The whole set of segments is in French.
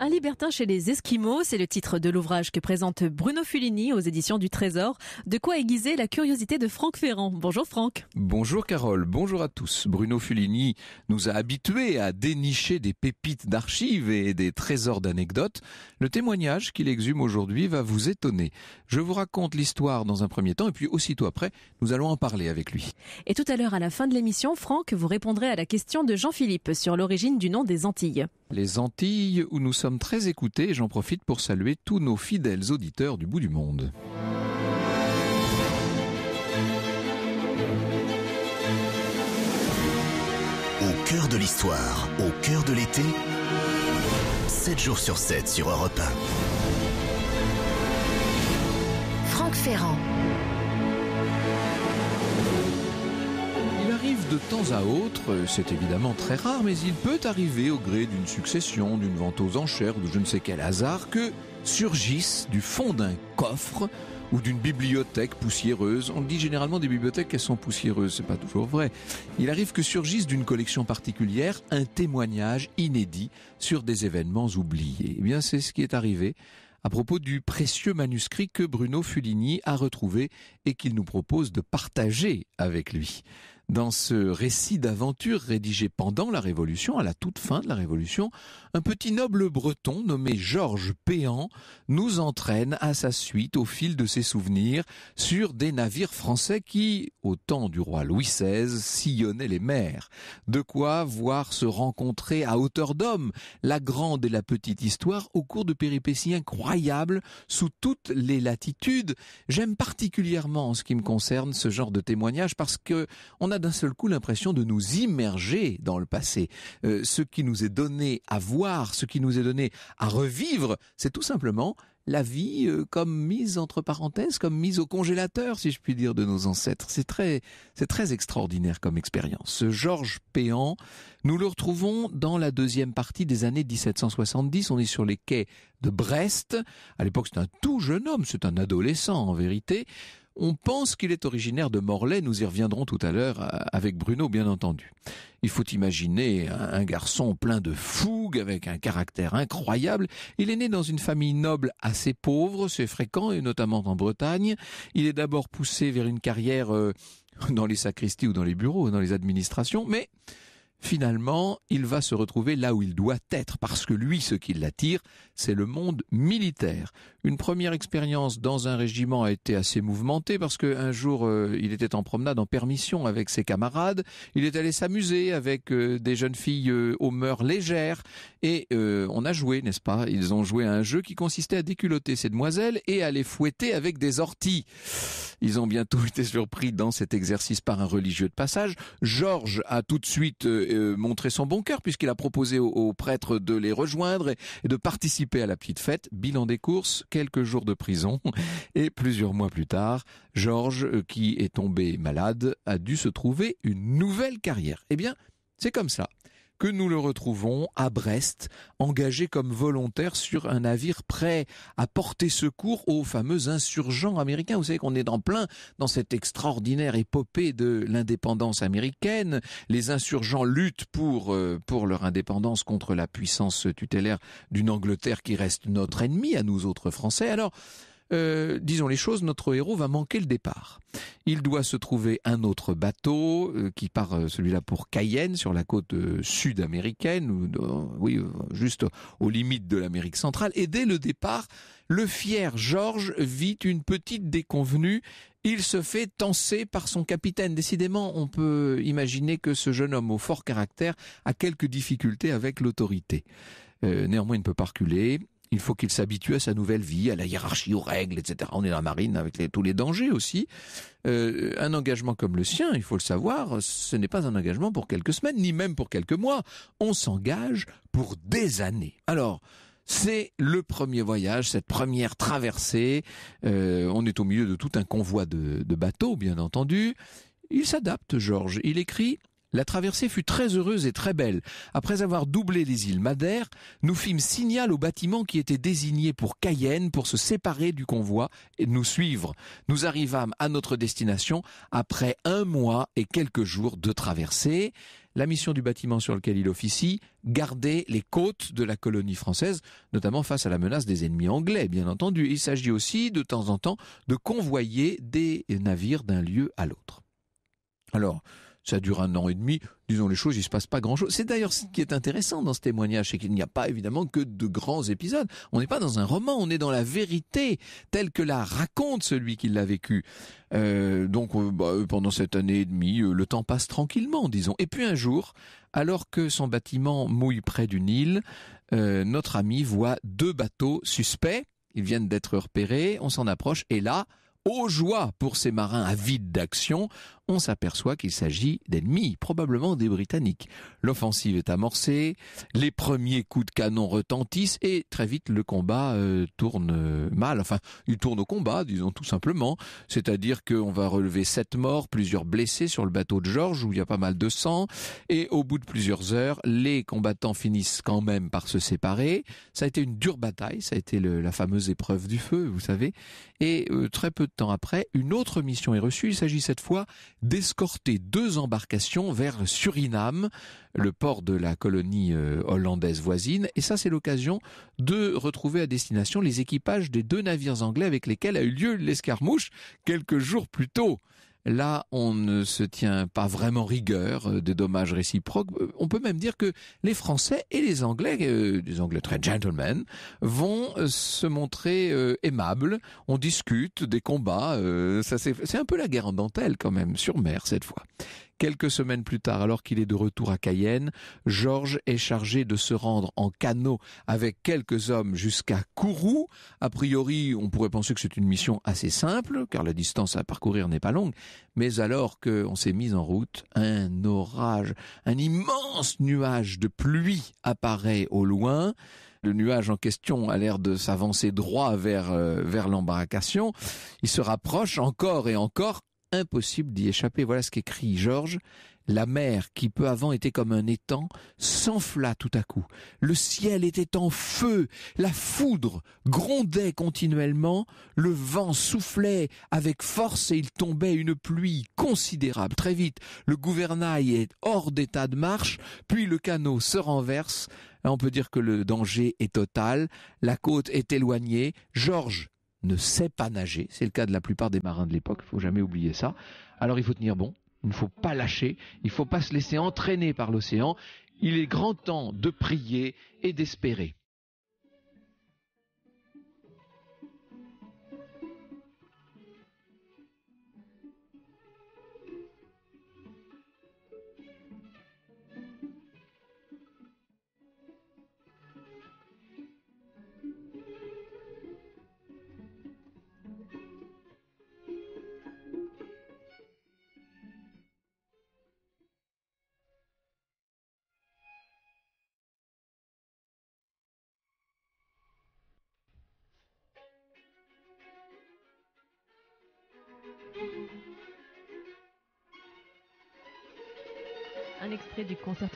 Un libertin chez les Esquimaux, c'est le titre de l'ouvrage que présente Bruno Fulini aux éditions du Trésor. De quoi aiguiser la curiosité de Franck Ferrand. Bonjour Franck. Bonjour Carole, bonjour à tous. Bruno Fulini nous a habitués à dénicher des pépites d'archives et des trésors d'anecdotes. Le témoignage qu'il exhume aujourd'hui va vous étonner. Je vous raconte l'histoire dans un premier temps et puis aussitôt après, nous allons en parler avec lui. Et tout à l'heure à la fin de l'émission, Franck, vous répondrez à la question de Jean-Philippe sur l'origine du nom des Antilles les Antilles, où nous sommes très écoutés, j'en profite pour saluer tous nos fidèles auditeurs du bout du monde. Au cœur de l'histoire, au cœur de l'été, 7 jours sur 7 sur Europe 1. Franck Ferrand. de temps à autre, c'est évidemment très rare, mais il peut arriver au gré d'une succession, d'une vente aux enchères ou de je ne sais quel hasard que surgissent du fond d'un coffre ou d'une bibliothèque poussiéreuse. On dit généralement des bibliothèques qu'elles sont poussiéreuses, c'est pas toujours vrai. Il arrive que surgisse d'une collection particulière un témoignage inédit sur des événements oubliés. Eh bien, c'est ce qui est arrivé à propos du précieux manuscrit que Bruno Fulini a retrouvé et qu'il nous propose de partager avec lui dans ce récit d'aventure rédigé pendant la Révolution, à la toute fin de la Révolution, un petit noble breton nommé Georges Péan nous entraîne à sa suite au fil de ses souvenirs sur des navires français qui, au temps du roi Louis XVI, sillonnaient les mers. De quoi voir se rencontrer à hauteur d'homme la grande et la petite histoire au cours de péripéties incroyables sous toutes les latitudes. J'aime particulièrement en ce qui me concerne ce genre de témoignage parce que on a d'un seul coup l'impression de nous immerger dans le passé. Euh, ce qui nous est donné à voir, ce qui nous est donné à revivre, c'est tout simplement la vie euh, comme mise entre parenthèses, comme mise au congélateur, si je puis dire, de nos ancêtres. C'est très, c'est très extraordinaire comme expérience. Ce Georges Péan, nous le retrouvons dans la deuxième partie des années 1770. On est sur les quais de Brest. À l'époque, c'est un tout jeune homme, c'est un adolescent en vérité. On pense qu'il est originaire de Morlaix, nous y reviendrons tout à l'heure euh, avec Bruno bien entendu. Il faut imaginer un garçon plein de fougue, avec un caractère incroyable. Il est né dans une famille noble assez pauvre, c'est fréquent, et notamment en Bretagne. Il est d'abord poussé vers une carrière euh, dans les sacristies ou dans les bureaux, dans les administrations, mais finalement, il va se retrouver là où il doit être, parce que lui, ce qui l'attire, c'est le monde militaire. Une première expérience dans un régiment a été assez mouvementée, parce qu'un jour, euh, il était en promenade en permission avec ses camarades, il est allé s'amuser avec euh, des jeunes filles euh, aux mœurs légères, et on a joué, n'est-ce pas Ils ont joué à un jeu qui consistait à déculoter ces demoiselles et à les fouetter avec des orties. Ils ont bientôt été surpris dans cet exercice par un religieux de passage. Georges a tout de suite euh, montrer son bon cœur puisqu'il a proposé aux, prêtres de les rejoindre et, de participer à la petite fête. Bilan des courses, quelques jours de prison et plusieurs mois plus tard, Georges, euh, qui est tombé malade, a dû se trouver une nouvelle carrière. Eh bien, c'est comme ça que nous le retrouvons à Brest, engagé comme volontaire sur un navire prêt à porter secours aux fameux insurgents américains. Vous savez qu'on est en plein dans cette extraordinaire épopée de l'indépendance américaine. Les insurgents luttent pour, euh, pour leur indépendance contre la puissance tutélaire d'une Angleterre qui reste notre ennemie à nous autres Français. Alors, euh, disons les choses, notre héros va manquer le départ. Il doit se trouver un autre bateau euh, qui part, euh, celui-là, pour Cayenne, sur la côte sud-américaine, oui, juste aux limites de l'Amérique centrale. Et dès le départ, le fier Georges vit une petite déconvenue il se fait tancer par son capitaine. Décidément, on peut imaginer que ce jeune homme au fort caractère a quelques difficultés avec l'autorité. néanmoins, il ne peut pas reculer il faut qu'il s'habitue à sa nouvelle vie, à la hiérarchie, aux règles, etc. On est dans la marine avec tous les dangers aussi. Euh, un engagement comme le sien, il faut le savoir, ce n'est pas un engagement pour quelques semaines, ni même pour quelques mois. On s'engage pour des années. Alors, c'est le premier voyage, cette première traversée. Euh, on est au milieu de tout un convoi de, de bateaux, bien entendu. Il s'adapte, Georges. Il écrit la traversée fut très heureuse et très belle. Après avoir doublé les îles Madère, nous fîmes signal au bâtiment qui était désigné pour Cayenne pour se séparer du convoi et nous suivre. Nous arrivâmes à notre destination après un mois et quelques jours de traversée. La mission du bâtiment sur lequel il officie, garder les côtes de la colonie française, notamment face à la menace des ennemis anglais, bien entendu. Il s'agit aussi, de temps en temps, de convoyer des navires d'un lieu à l'autre. Alors, ça dure un an et demi. Disons les choses, il se passe pas grand-chose. C'est d'ailleurs ce qui est intéressant dans ce témoignage, c'est qu'il n'y a pas évidemment que de grands épisodes. On n'est pas dans un roman, on est dans la vérité telle que la raconte celui qui l'a vécu. Euh, donc euh, bah, euh, pendant cette année et demie, le temps passe tranquillement, disons. Et puis un jour, alors que son bâtiment mouille près du Nil, notre ami voit deux bateaux suspects. Ils viennent d'être repérés, on s'en approche et là, aux joies pour ces marins avides d'action, on s'aperçoit qu'il s'agit d'ennemis, probablement des Britanniques. L'offensive est amorcée, les premiers coups de canon retentissent et très vite le combat euh, tourne euh, mal. Enfin, il tourne au combat, disons tout simplement. C'est-à-dire qu'on va relever sept morts, plusieurs blessés sur le bateau de George où il y a pas mal de sang. Et au bout de plusieurs heures, les combattants finissent quand même par se séparer. Ça a été une dure bataille, ça a été la fameuse épreuve du feu, vous savez. Et euh, très peu de temps après, une autre mission est reçue. Il s'agit cette fois d'escorter deux embarcations vers Suriname, le port de la colonie euh, hollandaise voisine, et ça c'est l'occasion de retrouver à destination les équipages des deux navires anglais avec lesquels a eu lieu l'escarmouche quelques jours plus tôt. Là, on ne se tient pas vraiment rigueur euh, des dommages réciproques. Euh, on peut même dire que les Français et les Anglais, euh, des Anglais très gentlemen, vont se montrer aimables. On discute des combats. c'est un peu la guerre en dentelle quand même sur mer cette fois. Quelques semaines plus tard, alors qu'il est de retour à Cayenne, Georges est chargé de se rendre en canot avec quelques hommes jusqu'à Kourou. A priori, on pourrait penser que c'est une mission assez simple, car la distance à parcourir n'est pas longue. Mais alors qu'on s'est mis en route, un orage, un immense nuage de pluie apparaît au loin. Le nuage en question a l'air de s'avancer droit vers, euh, vers l'embarcation. Il se rapproche encore et encore impossible d'y échapper. Voilà ce qu'écrit Georges. La mer, qui peu avant était comme un étang, s'enfla tout à coup. Le ciel était en feu, la foudre grondait continuellement, le vent soufflait avec force et il tombait une pluie considérable. Très vite, le gouvernail est hors d'état de marche, puis le canot se renverse. On peut dire que le danger est total, la côte est éloignée. Georges ne sait pas nager. C'est le cas de la plupart des marins de l'époque, il ne faut jamais oublier ça. Alors il faut tenir bon, il ne faut pas lâcher, il ne faut pas se laisser entraîner par l'océan. Il est grand temps de prier et d'espérer.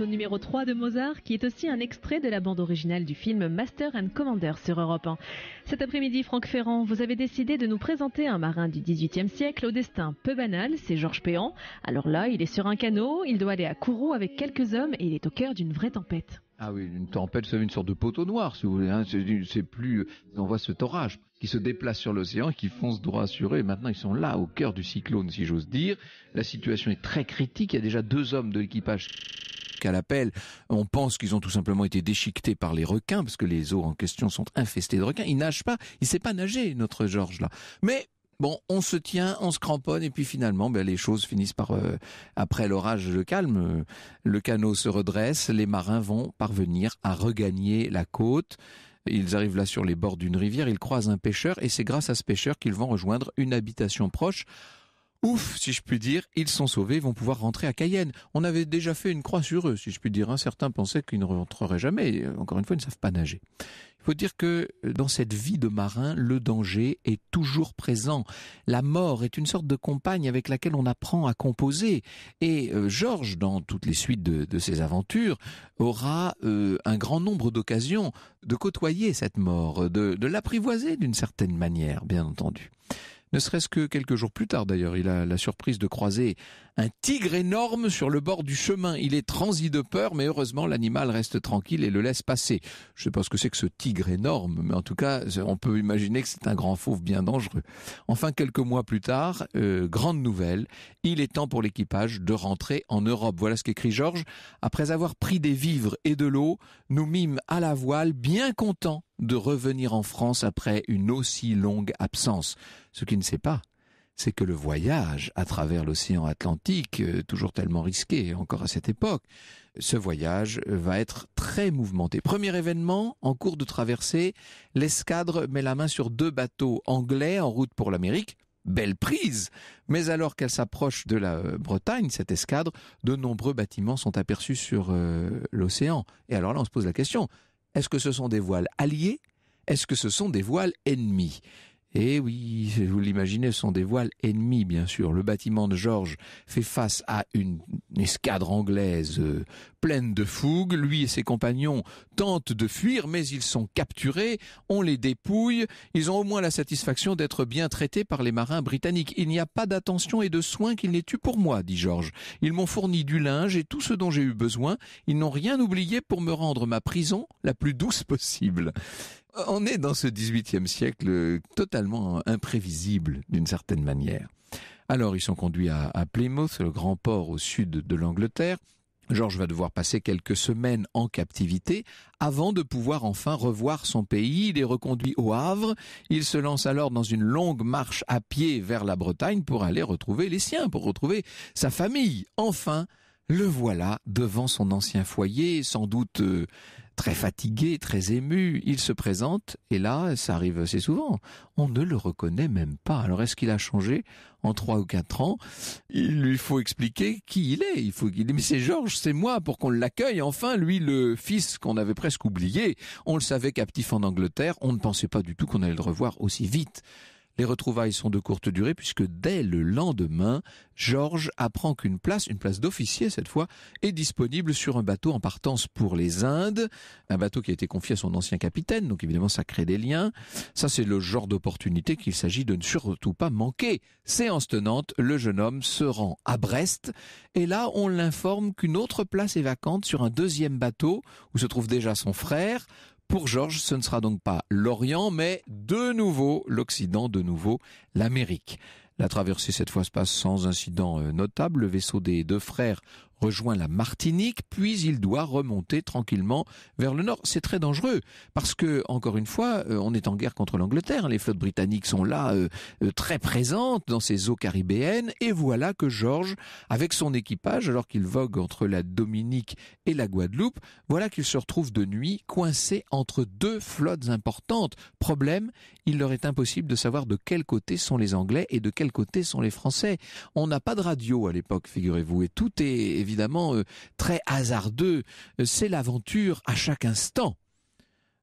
numéro 3 de Mozart, qui est aussi un extrait de la bande originale du film Master and Commander sur Europe 1. Cet après-midi, Franck Ferrand, vous avez décidé de nous présenter un marin du XVIIIe siècle au destin peu banal, c'est Georges Péan. Alors là, il est sur un canot, il doit aller à Kourou avec quelques hommes et il est au cœur d'une vraie tempête. Ah oui, une tempête, c'est une sorte de poteau noir, si vous voulez. Hein. C'est plus, on voit ce orage qui se déplace sur l'océan, qui fonce droit sur eux. maintenant, ils sont là, au cœur du cyclone, si j'ose dire. La situation est très critique. Il y a déjà deux hommes de l'équipage à l'appel. On pense qu'ils ont tout simplement été déchiquetés par les requins, parce que les eaux en question sont infestées de requins. Il nagent pas, il sait pas nager, notre Georges là. Mais bon, on se tient, on se cramponne, et puis finalement, ben, les choses finissent par, euh, après l'orage, le calme. Le canot se redresse, les marins vont parvenir à regagner la côte. Ils arrivent là sur les bords d'une rivière, ils croisent un pêcheur, et c'est grâce à ce pêcheur qu'ils vont rejoindre une habitation proche ouf, si je puis dire, ils sont sauvés, ils vont pouvoir rentrer à Cayenne. On avait déjà fait une croix sur eux, si je puis dire. Certains pensaient qu'ils ne rentreraient jamais. Euh, encore une fois, ils ne savent pas nager. Il faut dire que euh, dans cette vie de marin, le danger est toujours présent. La mort est une sorte de compagne avec laquelle on apprend à composer. Et euh, Georges, dans toutes les suites de, ses aventures, aura un grand nombre d'occasions de côtoyer cette mort, de l'apprivoiser d'une certaine manière, bien entendu. Ne serait-ce que quelques jours plus tard d'ailleurs, il a la surprise de croiser un tigre énorme sur le bord du chemin. Il est transi de peur, mais heureusement l'animal reste tranquille et le laisse passer. Je sais pas ce que c'est que ce tigre énorme, mais en tout cas, on peut imaginer que c'est un grand fauve bien dangereux. Enfin, quelques mois plus tard, euh, grande nouvelle, il est temps pour l'équipage de rentrer en Europe. Voilà ce qu'écrit Georges. Après avoir pris des vivres et de l'eau, nous mîmes à la voile bien contents de revenir en France après une aussi longue absence. Ce qui ne sait pas, c'est que le voyage à travers l'océan Atlantique, euh, toujours tellement risqué encore à cette époque, ce voyage va être très mouvementé. Premier événement, en cours de traversée, l'escadre met la main sur deux bateaux anglais en route pour l'Amérique. Belle prise Mais alors qu'elle s'approche de la euh, Bretagne, cette escadre, de nombreux bâtiments sont aperçus sur euh, l'océan. Et alors là, on se pose la question, est-ce que ce sont des voiles alliés Est-ce que ce sont des voiles ennemis eh oui, vous l'imaginez, ce sont des voiles ennemies, bien sûr. Le bâtiment de Georges fait face à une escadre anglaise euh, pleine de fougue. Lui et ses compagnons tentent de fuir, mais ils sont capturés. On les dépouille. Ils ont au moins la satisfaction d'être bien traités par les marins britanniques. Il n'y a pas d'attention et de soins qu'ils n'aient eu pour moi, dit Georges. Ils m'ont fourni du linge et tout ce dont j'ai eu besoin. Ils n'ont rien oublié pour me rendre ma prison la plus douce possible. On est dans ce 18e siècle euh, totalement imprévisible d'une certaine manière. Alors ils sont conduits à, Plymouth, le grand port au sud de l'Angleterre. Georges va devoir passer quelques semaines en captivité avant de pouvoir enfin revoir son pays. Il est reconduit au Havre. Il se lance alors dans une longue marche à pied vers la Bretagne pour aller retrouver les siens, pour retrouver sa famille. Enfin, le voilà devant son ancien foyer, sans doute euh, très fatigué, très ému, il se présente, et là, ça arrive assez souvent, on ne le reconnaît même pas. Alors est-ce qu'il a changé en trois ou quatre ans Il lui faut expliquer qui il est. Il faut qu'il mais c'est Georges, c'est moi, pour qu'on l'accueille. Enfin, lui, le fils qu'on avait presque oublié, on le savait captif en Angleterre, on ne pensait pas du tout qu'on allait le revoir aussi vite. Les retrouvailles sont de courte durée puisque dès le lendemain, Georges apprend qu'une place, une place d'officier cette fois, est disponible sur un bateau en partance pour les Indes, un bateau qui a été confié à son ancien capitaine, donc évidemment ça crée des liens. Ça c'est le genre d'opportunité qu'il s'agit de ne surtout pas manquer. Séance tenante, le jeune homme se rend à Brest et là on l'informe qu'une autre place est vacante sur un deuxième bateau où se trouve déjà son frère. Pour Georges, ce ne sera donc pas l'Orient, mais de nouveau l'Occident, de nouveau l'Amérique. La traversée cette fois se passe sans incident euh, notable. Le vaisseau des deux frères rejoint la Martinique, puis il doit remonter tranquillement vers le nord. C'est très dangereux parce que, encore une fois, euh, on est en guerre contre l'Angleterre. Les flottes britanniques sont là, euh, euh, très présentes dans ces eaux caribéennes. Et voilà que Georges, avec son équipage, alors qu'il vogue entre la Dominique et la Guadeloupe, voilà qu'il se retrouve de nuit coincé entre deux flottes importantes. Problème, il leur est impossible de savoir de quel côté sont les Anglais et de quel côté sont les Français. On n'a pas de radio à l'époque, figurez-vous, et tout est évidemment euh, très hasardeux. Euh, c'est l'aventure à chaque instant.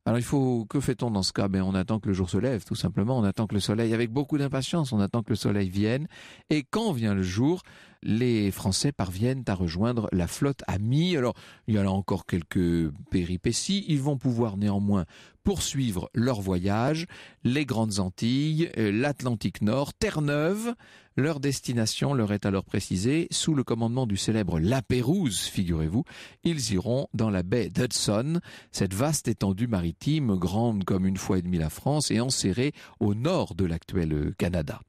Alors il faut que fait-on dans ce cas ben, on attend que le jour se lève tout simplement, on attend que le soleil avec beaucoup d'impatience, on attend que le soleil vienne et quand vient le jour, les Français parviennent à rejoindre la flotte amie. Alors, il y a là encore quelques péripéties. Ils vont pouvoir néanmoins poursuivre leur voyage, les Grandes Antilles, euh, l'Atlantique Nord, Terre-Neuve. Leur destination leur est alors précisée sous le commandement du célèbre La Pérouse, figurez-vous. Ils iront dans la baie d'Hudson, cette vaste étendue maritime grande comme une fois et demie la France et enserrée au nord de l'actuel Canada.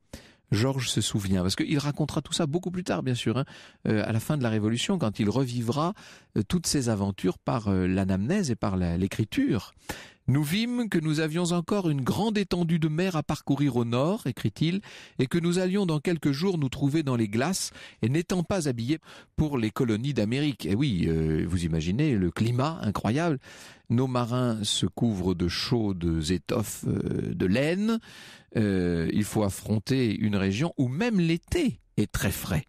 Georges se souvient, parce qu'il racontera tout ça beaucoup plus tard, bien sûr, hein, euh, à la fin de la Révolution, quand il revivra euh, toutes ses aventures par euh, l'anamnèse et par l'écriture. Nous vîmes que nous avions encore une grande étendue de mer à parcourir au nord, écrit-il, et que nous allions dans quelques jours nous trouver dans les glaces, et n'étant pas habillés pour les colonies d'Amérique. Et eh oui, euh, vous imaginez le climat incroyable. Nos marins se couvrent de chaudes étoffes euh, de laine. Euh, il faut affronter une région où même l'été, très frais.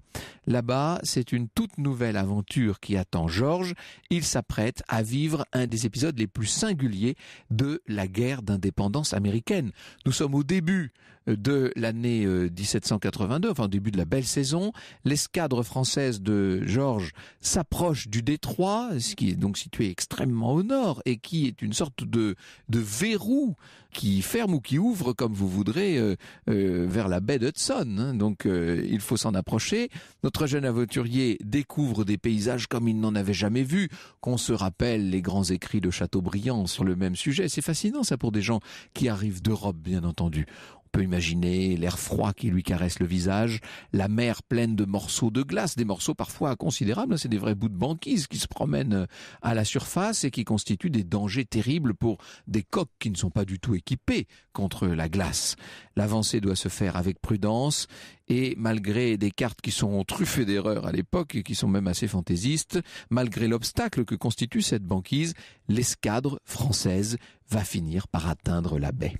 Là-bas, c'est une toute nouvelle aventure qui attend Georges. Il s'apprête à vivre un des épisodes les plus singuliers de la guerre d'indépendance américaine. Nous sommes au début de l'année 1782, euh, enfin au début de la belle saison. L'escadre française de Georges s'approche du détroit, ce qui est donc situé extrêmement au nord et qui est une sorte de, de verrou qui ferme ou qui ouvre, comme vous voudrez, euh, euh, vers la baie d'Hudson. Hein. Donc euh, il faut s'en approcher. Notre jeune aventurier découvre des paysages comme il n'en avait jamais vu, qu'on se rappelle les grands écrits de Chateaubriand sur le même sujet. C'est fascinant ça pour des gens qui arrivent d'Europe, bien entendu peut imaginer l'air froid qui lui caresse le visage, la mer pleine de morceaux de glace, des morceaux parfois considérables, c'est des vrais bouts de banquise qui se promènent euh, à la surface et qui constituent des dangers terribles pour des coques qui ne sont pas du tout équipées contre la glace. L'avancée doit se faire avec prudence et malgré des cartes qui sont truffées d'erreurs à l'époque et qui sont même assez fantaisistes, malgré l'obstacle que constitue cette banquise, l'escadre française va finir par atteindre la baie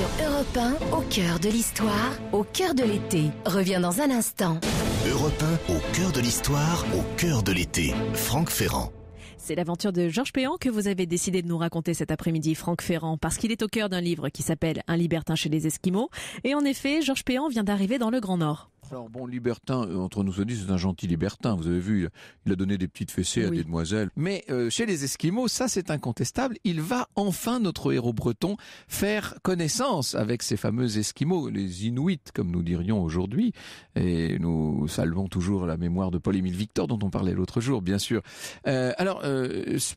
sur au cœur de l'histoire, au cœur de l'été. Reviens dans un instant. Europe au cœur de l'histoire, au cœur de l'été. Franck Ferrand. C'est l'aventure de Georges Péan que vous avez décidé de nous raconter cet après-midi, Franck Ferrand, parce qu'il est au cœur d'un livre qui s'appelle Un libertin chez les Esquimaux. Et en effet, Georges Péan vient d'arriver dans le Grand Nord. Alors bon, libertin, euh, entre nous se dit, c'est un gentil libertin. Vous avez vu, il a donné des petites fessées à des demoiselles. Mais euh, chez les Esquimaux, ça c'est incontestable. Il va enfin, notre héros breton, faire connaissance avec ces fameux Esquimaux, les Inuits, comme nous dirions aujourd'hui. Et nous saluons toujours la mémoire de Paul-Émile Victor, dont on parlait l'autre jour, bien sûr. Euh, alors,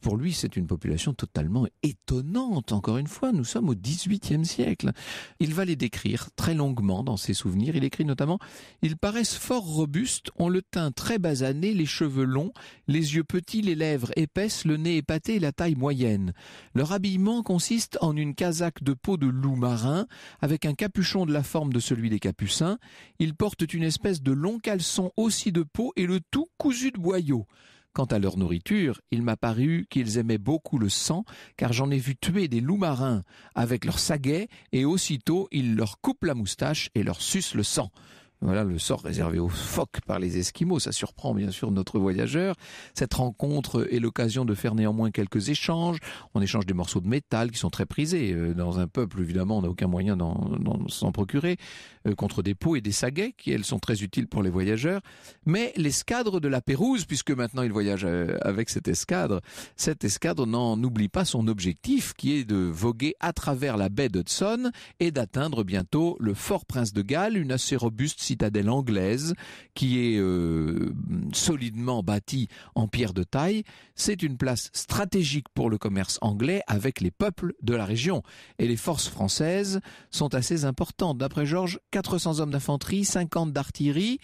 pour lui, c'est une population totalement étonnante. Encore une fois, nous sommes au XVIIIe siècle. Il va les décrire très longuement dans ses souvenirs. Il écrit notamment ils paraissent fort robustes, ont le teint très basané, les cheveux longs, les yeux petits, les lèvres épaisses, le nez épaté et la taille moyenne. Leur habillement consiste en une casaque de peau de loup marin, avec un capuchon de la forme de celui des capucins. Ils portent une espèce de long caleçon aussi de peau et le tout cousu de boyaux. Quant à leur nourriture, il m'a paru qu'ils aimaient beaucoup le sang, car j'en ai vu tuer des loups marins avec leurs saguets, et aussitôt ils leur coupent la moustache et leur sucent le sang. Voilà le sort réservé aux phoques par les Esquimaux. Ça surprend bien sûr notre voyageur. Cette rencontre est l'occasion de faire néanmoins quelques échanges. On échange des morceaux de métal qui sont très prisés. Euh, dans un peuple, évidemment, on n'a aucun moyen d'en s'en procurer. Euh, contre des pots et des saguets qui, elles, sont très utiles pour les voyageurs. Mais l'escadre de la Pérouse, puisque maintenant il voyage euh, avec cette escadre, cette escadre n'en oublie pas son objectif qui est de voguer à travers la baie d'Hudson et d'atteindre bientôt le fort Prince de Galles, une assez robuste citadelle anglaise qui est euh, solidement bâtie en pierre de taille. C'est une place stratégique pour le commerce anglais avec les peuples de la région. Et les forces françaises sont assez importantes. D'après Georges, 400 hommes d'infanterie, 50 d'artillerie.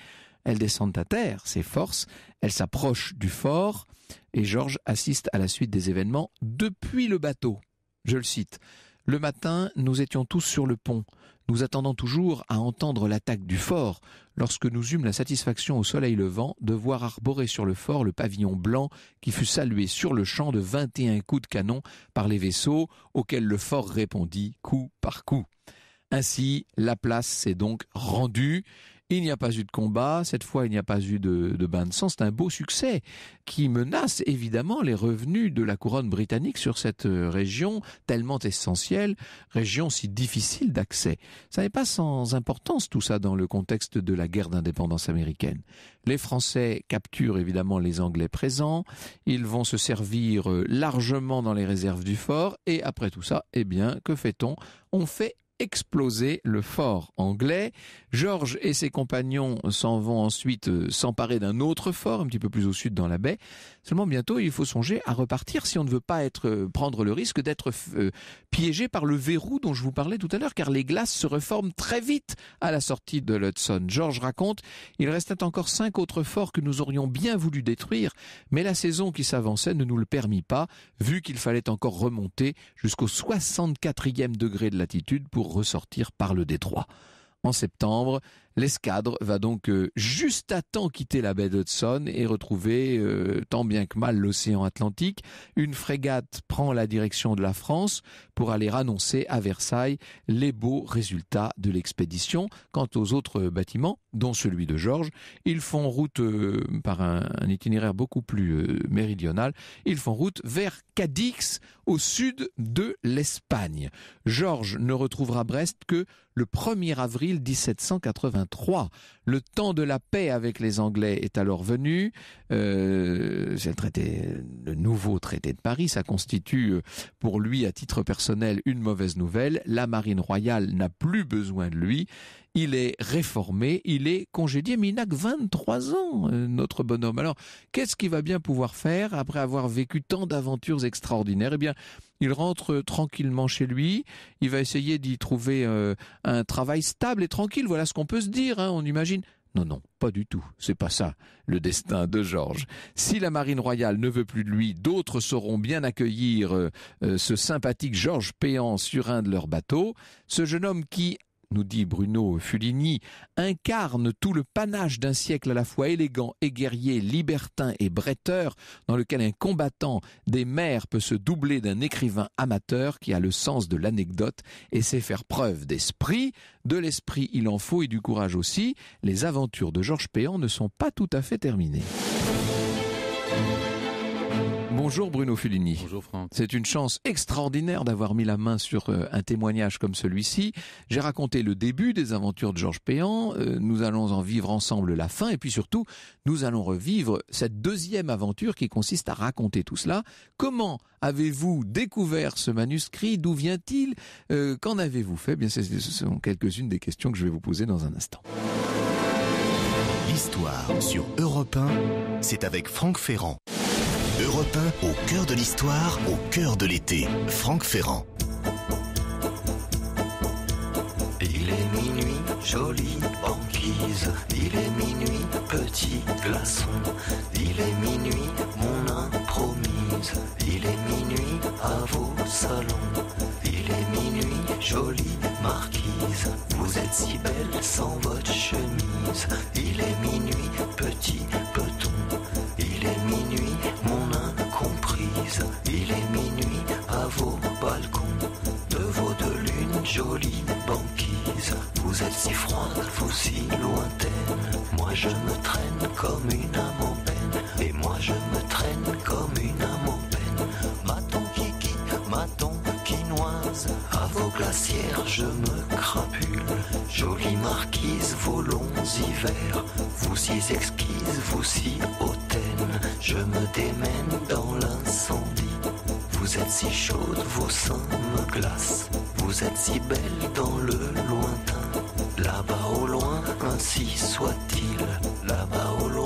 Elles descendent à terre, ces forces. Elles s'approchent du fort. Et Georges assiste à la suite des événements depuis le bateau. Je le cite. Le matin, nous étions tous sur le pont. Nous attendons toujours à entendre l'attaque du fort, lorsque nous eûmes la satisfaction au soleil levant de voir arborer sur le fort le pavillon blanc qui fut salué sur le champ de 21 coups de canon par les vaisseaux, auxquels le fort répondit coup par coup. Ainsi, la place s'est donc rendue, il n'y a pas eu de combat, cette fois il n'y a pas eu de, bain de sang. C'est un beau succès qui menace évidemment les revenus de la couronne britannique sur cette euh, région tellement essentielle, région si difficile d'accès. Ça n'est pas sans importance tout ça dans le contexte de la guerre d'indépendance américaine. Les Français capturent évidemment les Anglais présents, ils vont se servir euh, largement dans les réserves du fort et après tout ça, eh bien, que fait-on On fait exploser le fort anglais. George et ses compagnons s'en vont ensuite euh, s'emparer d'un autre fort, un petit peu plus au sud dans la baie. Seulement bientôt, il faut songer à repartir si on ne veut pas être, euh, prendre le risque d'être euh, piégé par le verrou dont je vous parlais tout à l'heure, car les glaces se reforment très vite à la sortie de l'Hudson. George raconte, il restait encore cinq autres forts que nous aurions bien voulu détruire, mais la saison qui s'avançait ne nous le permit pas, vu qu'il fallait encore remonter jusqu'au 64e degré de latitude pour ressortir par le détroit. En septembre, l'escadre va donc euh, juste à temps quitter la baie d'Hudson et retrouver euh, tant bien que mal l'océan Atlantique. Une frégate prend la direction de la France pour aller annoncer à Versailles les beaux résultats de l'expédition. Quant aux autres bâtiments, dont celui de Georges, ils font route euh, par un, itinéraire beaucoup plus méridional. Ils font route vers Cadix, au sud de l'Espagne. Georges ne retrouvera Brest que le 1er avril 1783. Le temps de la paix avec les Anglais est alors venu. Euh, c'est le le nouveau traité de Paris. Ça constitue euh, pour lui, à titre personnel, une mauvaise nouvelle. La marine royale n'a plus besoin de lui il est réformé, il est congédié, mais il n'a que 23 ans, euh, notre bonhomme. Alors, qu'est-ce qu'il va bien pouvoir faire après avoir vécu tant d'aventures extraordinaires Eh bien, il rentre tranquillement chez lui, il va essayer d'y trouver euh, un travail stable et tranquille, voilà ce qu'on peut se dire, hein. on imagine. Non, non, pas du tout. C'est pas ça, le destin de Georges. Si la marine royale ne veut plus de lui, d'autres sauront bien accueillir euh, ce sympathique Georges Péan sur un de leurs bateaux. Ce jeune homme qui, nous dit Bruno Fulini, incarne tout le panache d'un siècle à la fois élégant et guerrier, libertin et bretteur, dans lequel un combattant des mers peut se doubler d'un écrivain amateur qui a le sens de l'anecdote et sait faire preuve d'esprit. De l'esprit, il en faut et du courage aussi. Les aventures de Georges Péan ne sont pas tout à fait terminées. Bonjour Bruno Fulini. C'est une chance extraordinaire d'avoir mis la main sur euh, un témoignage comme celui-ci. J'ai raconté le début des aventures de Georges Péan, euh, nous allons en vivre ensemble la fin et puis surtout, nous allons revivre cette deuxième aventure qui consiste à raconter tout cela. Comment avez-vous découvert ce manuscrit D'où vient-il euh, Qu'en avez-vous fait Bien, ce sont quelques-unes des questions que je vais vous poser dans un instant. L'histoire sur Europe 1, c'est avec Franck Ferrand. Europe 1, au cœur de l'histoire, au cœur de l'été. Franck Ferrand. Il est minuit, jolie banquise. Il est minuit, petit glaçon. Il est minuit, mon impromise. Il est minuit, à vos salons. Il est minuit, jolie marquise. Vous êtes si belle sans votre chemise. Il est minuit, petit il est minuit à vos balcons, de vos deux lunes, jolie banquise. Vous êtes si froide, vous si lointaine, moi je me traîne comme une âme en peine, et moi je me traîne comme une âme en peine. Maton kiki, maton à vos glacières je me crapule. Jolie marquise, vos longs hivers, vous si exquise, vous si hautaine, je me démène dans l'incendie. Vous êtes si chaude, vos seins me glacent, vous êtes si belle dans le lointain. Là-bas au loin, ainsi soit-il, là-bas au loin.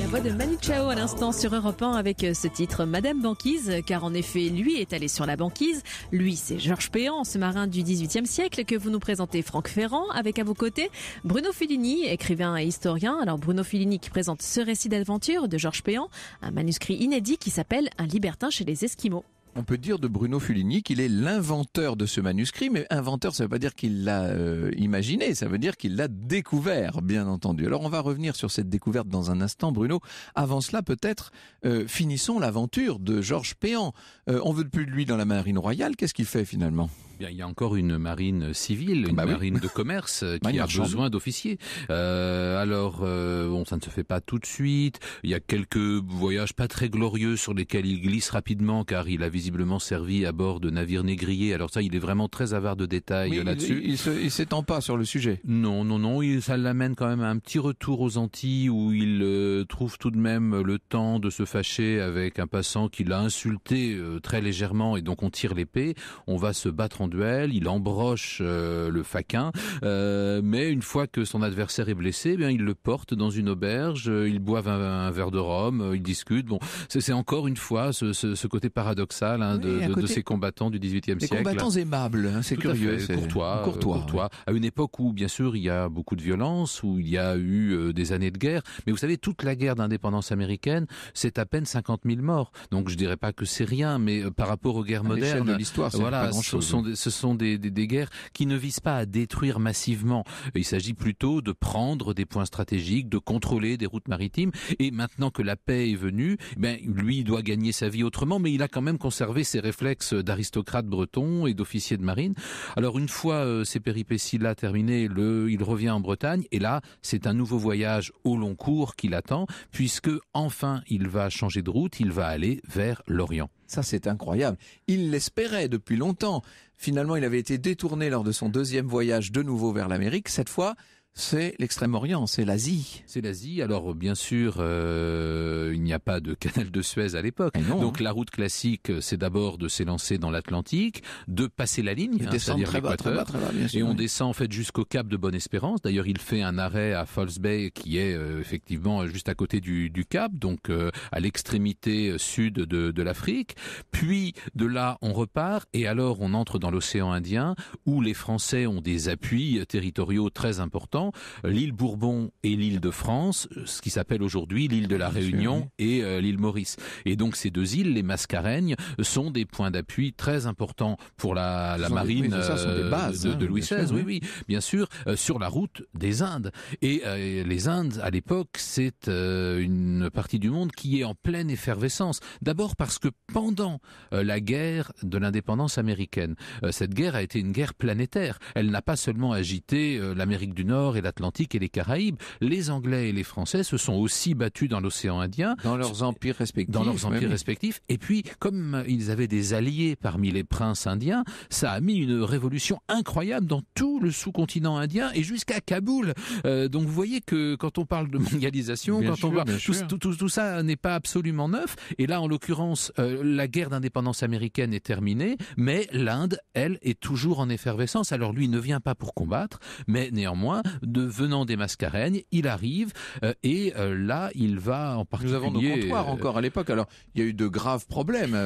La voix de Manu Chao à l'instant sur Europe 1 avec euh, ce titre Madame Banquise, car en effet, lui est allé sur la banquise. Lui, c'est Georges Péan, ce marin du 18e siècle que vous nous présentez Franck Ferrand, avec à vos côtés Bruno Filini, écrivain et historien. Alors Bruno Filini qui présente ce récit d'aventure de Georges Péan, un manuscrit inédit qui s'appelle Un libertin chez les Esquimaux on peut dire de Bruno Fulligny qu'il est l'inventeur de ce manuscrit, mais inventeur, ça ne veut pas dire qu'il l'a euh, imaginé, ça veut dire qu'il l'a découvert, bien entendu. Alors on va revenir sur cette découverte dans un instant, Bruno. Avant cela, peut-être, euh, finissons l'aventure de Georges Péan. Euh, on veut plus de lui dans la marine royale, qu'est-ce qu'il fait finalement il y a encore une marine civile, ah une bah marine de commerce euh, qui a besoin d'officiers. Euh, alors, euh, bon, ça ne se fait pas tout de suite. Il y a quelques voyages pas très glorieux sur lesquels il glisse rapidement, car il a visiblement servi à bord de navires négriers. Alors ça, il est vraiment très avare de détails là-dessus. Il, s'étend pas sur le sujet. Non, non, non. Il, ça l'amène quand même à un petit retour aux Antilles où il trouve tout de même le temps de se fâcher avec un passant qui l'a insulté très légèrement et donc on tire l'épée. On va se battre en duel, il embroche euh, le faquin, euh, mais une fois que son adversaire est blessé, eh bien il le porte dans une auberge, euh, il boivent un, verre de rhum, il discute Bon, c'est encore une fois ce, côté paradoxal hein, de, ces combattants du XVIIIe siècle. Des combattants aimables, hein, c'est curieux, courtois, courtois, À une époque où bien sûr il y a beaucoup de violence, où il y a eu des années de guerre, mais vous savez toute la guerre d'indépendance américaine, c'est à peine 50 000 morts. Donc je dirais pas que c'est rien, mais par rapport aux guerres modernes, l'histoire, voilà, sont hein ce sont des, guerres qui ne visent pas à détruire massivement. Il s'agit plutôt de prendre des points stratégiques, de contrôler des routes maritimes. Et maintenant que la paix est venue, eh ben, lui, doit gagner sa vie autrement, mais il a quand même conservé ses réflexes d'aristocrate breton et d'officier de marine. Alors une fois euh, ces péripéties-là terminées, il revient en Bretagne et là, c'est un nouveau voyage au long cours qui l'attend, puisque enfin il va changer de route, il va aller vers l'Orient. Ça, c'est incroyable. Il l'espérait depuis longtemps. Finalement, il avait été détourné lors de son deuxième voyage de nouveau vers l'Amérique, cette fois c'est l'Extrême-Orient, c'est l'Asie. C'est l'Asie. Alors bien sûr, euh, il n'y a pas de canal de Suez à l'époque. Eh donc la route classique, c'est d'abord de s'élancer dans l'Atlantique, de passer la ligne, hein, c'est-à-dire l'équateur, et on descend en fait jusqu'au cap de Bonne-Espérance. D'ailleurs, il fait un arrêt à False Bay, qui est euh, effectivement juste à côté du, cap, donc euh, à l'extrémité sud de l'Afrique. Puis de là, on repart, et alors on entre dans l'océan Indien, où les Français ont des appuis territoriaux très importants euh, l'île Bourbon et l'île de France, euh, ce qui s'appelle aujourd'hui l'île de la Réunion et euh, l'île Maurice. Et donc ces deux îles, les Mascareignes, sont des points d'appui très importants pour la, marine de, Louis XVI, oui, bien sûr, sur la route des Indes. Et les Indes, à l'époque, c'est une partie du monde qui est en pleine effervescence. D'abord parce que pendant la guerre de l'indépendance américaine, cette guerre a été une guerre planétaire. Elle n'a pas seulement agité l'Amérique du Nord et l'Atlantique et les Caraïbes. Les Anglais et les Français se sont aussi battus dans l'océan Indien. Dans leurs empires respectifs. Dans leurs empires respectifs. Et puis, comme ils avaient des alliés parmi les princes indiens, ça a mis une révolution incroyable dans tout le sous-continent indien et jusqu'à Kaboul. Euh, donc vous voyez que quand on parle de mondialisation, quand on voit tout, tout, tout, ça n'est pas absolument neuf. Et là, en l'occurrence, euh, la guerre d'indépendance américaine est terminée, mais l'Inde, elle, est toujours en effervescence. Alors lui, il ne vient pas pour combattre, mais néanmoins, Devenant des Mascareignes. Il arrive euh, et euh, là, il va en particulier. Nous avons nos comptoirs euh, encore à l'époque. Alors, il y a eu de graves problèmes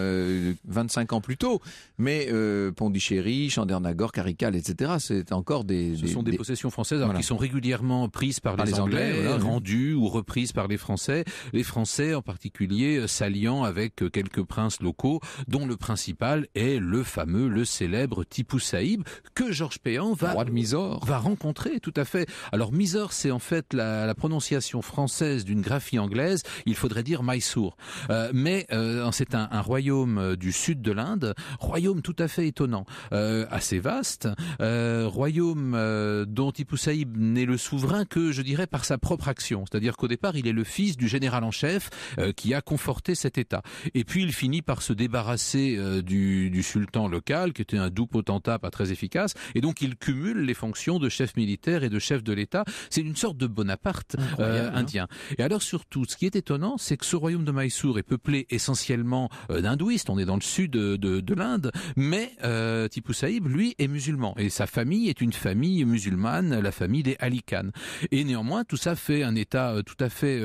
25 ans plus tôt, mais Pondichéry, Chandernagore, Carical, etc. C'est encore des. Ce sont des, possessions françaises qui sont régulièrement prises par, les, Anglais, rendues ou reprises par les Français. Les Français, en particulier, s'alliant avec quelques princes locaux, dont le principal est le fameux, le célèbre Tipu Saïb que Georges Péan va rencontrer tout à fait alors Mysore, c'est en fait la, prononciation française d'une graphie anglaise. Il faudrait dire Mysore. Euh, mais euh, c'est un, royaume euh, du sud de l'Inde, royaume tout à fait étonnant, assez vaste, royaume dont Tipu Saïb n'est le souverain que, je dirais, par sa propre action. C'est-à-dire qu'au départ, il est le fils du général en chef qui a conforté cet État. Et puis, il finit par se débarrasser du, du sultan local, qui était un doux potentat pas très efficace, et donc il cumule les fonctions de chef militaire et de chef chef de l'État. C'est une sorte de Bonaparte euh, hein. indien. Et alors surtout, ce qui est étonnant, c'est que ce royaume de Mysore est peuplé essentiellement euh, d'hindouistes. On est dans le sud de, l'Inde, mais euh, Tipu Sahib, lui, est musulman et sa famille est une famille musulmane, la famille des Ali Et néanmoins, tout ça fait un État tout à fait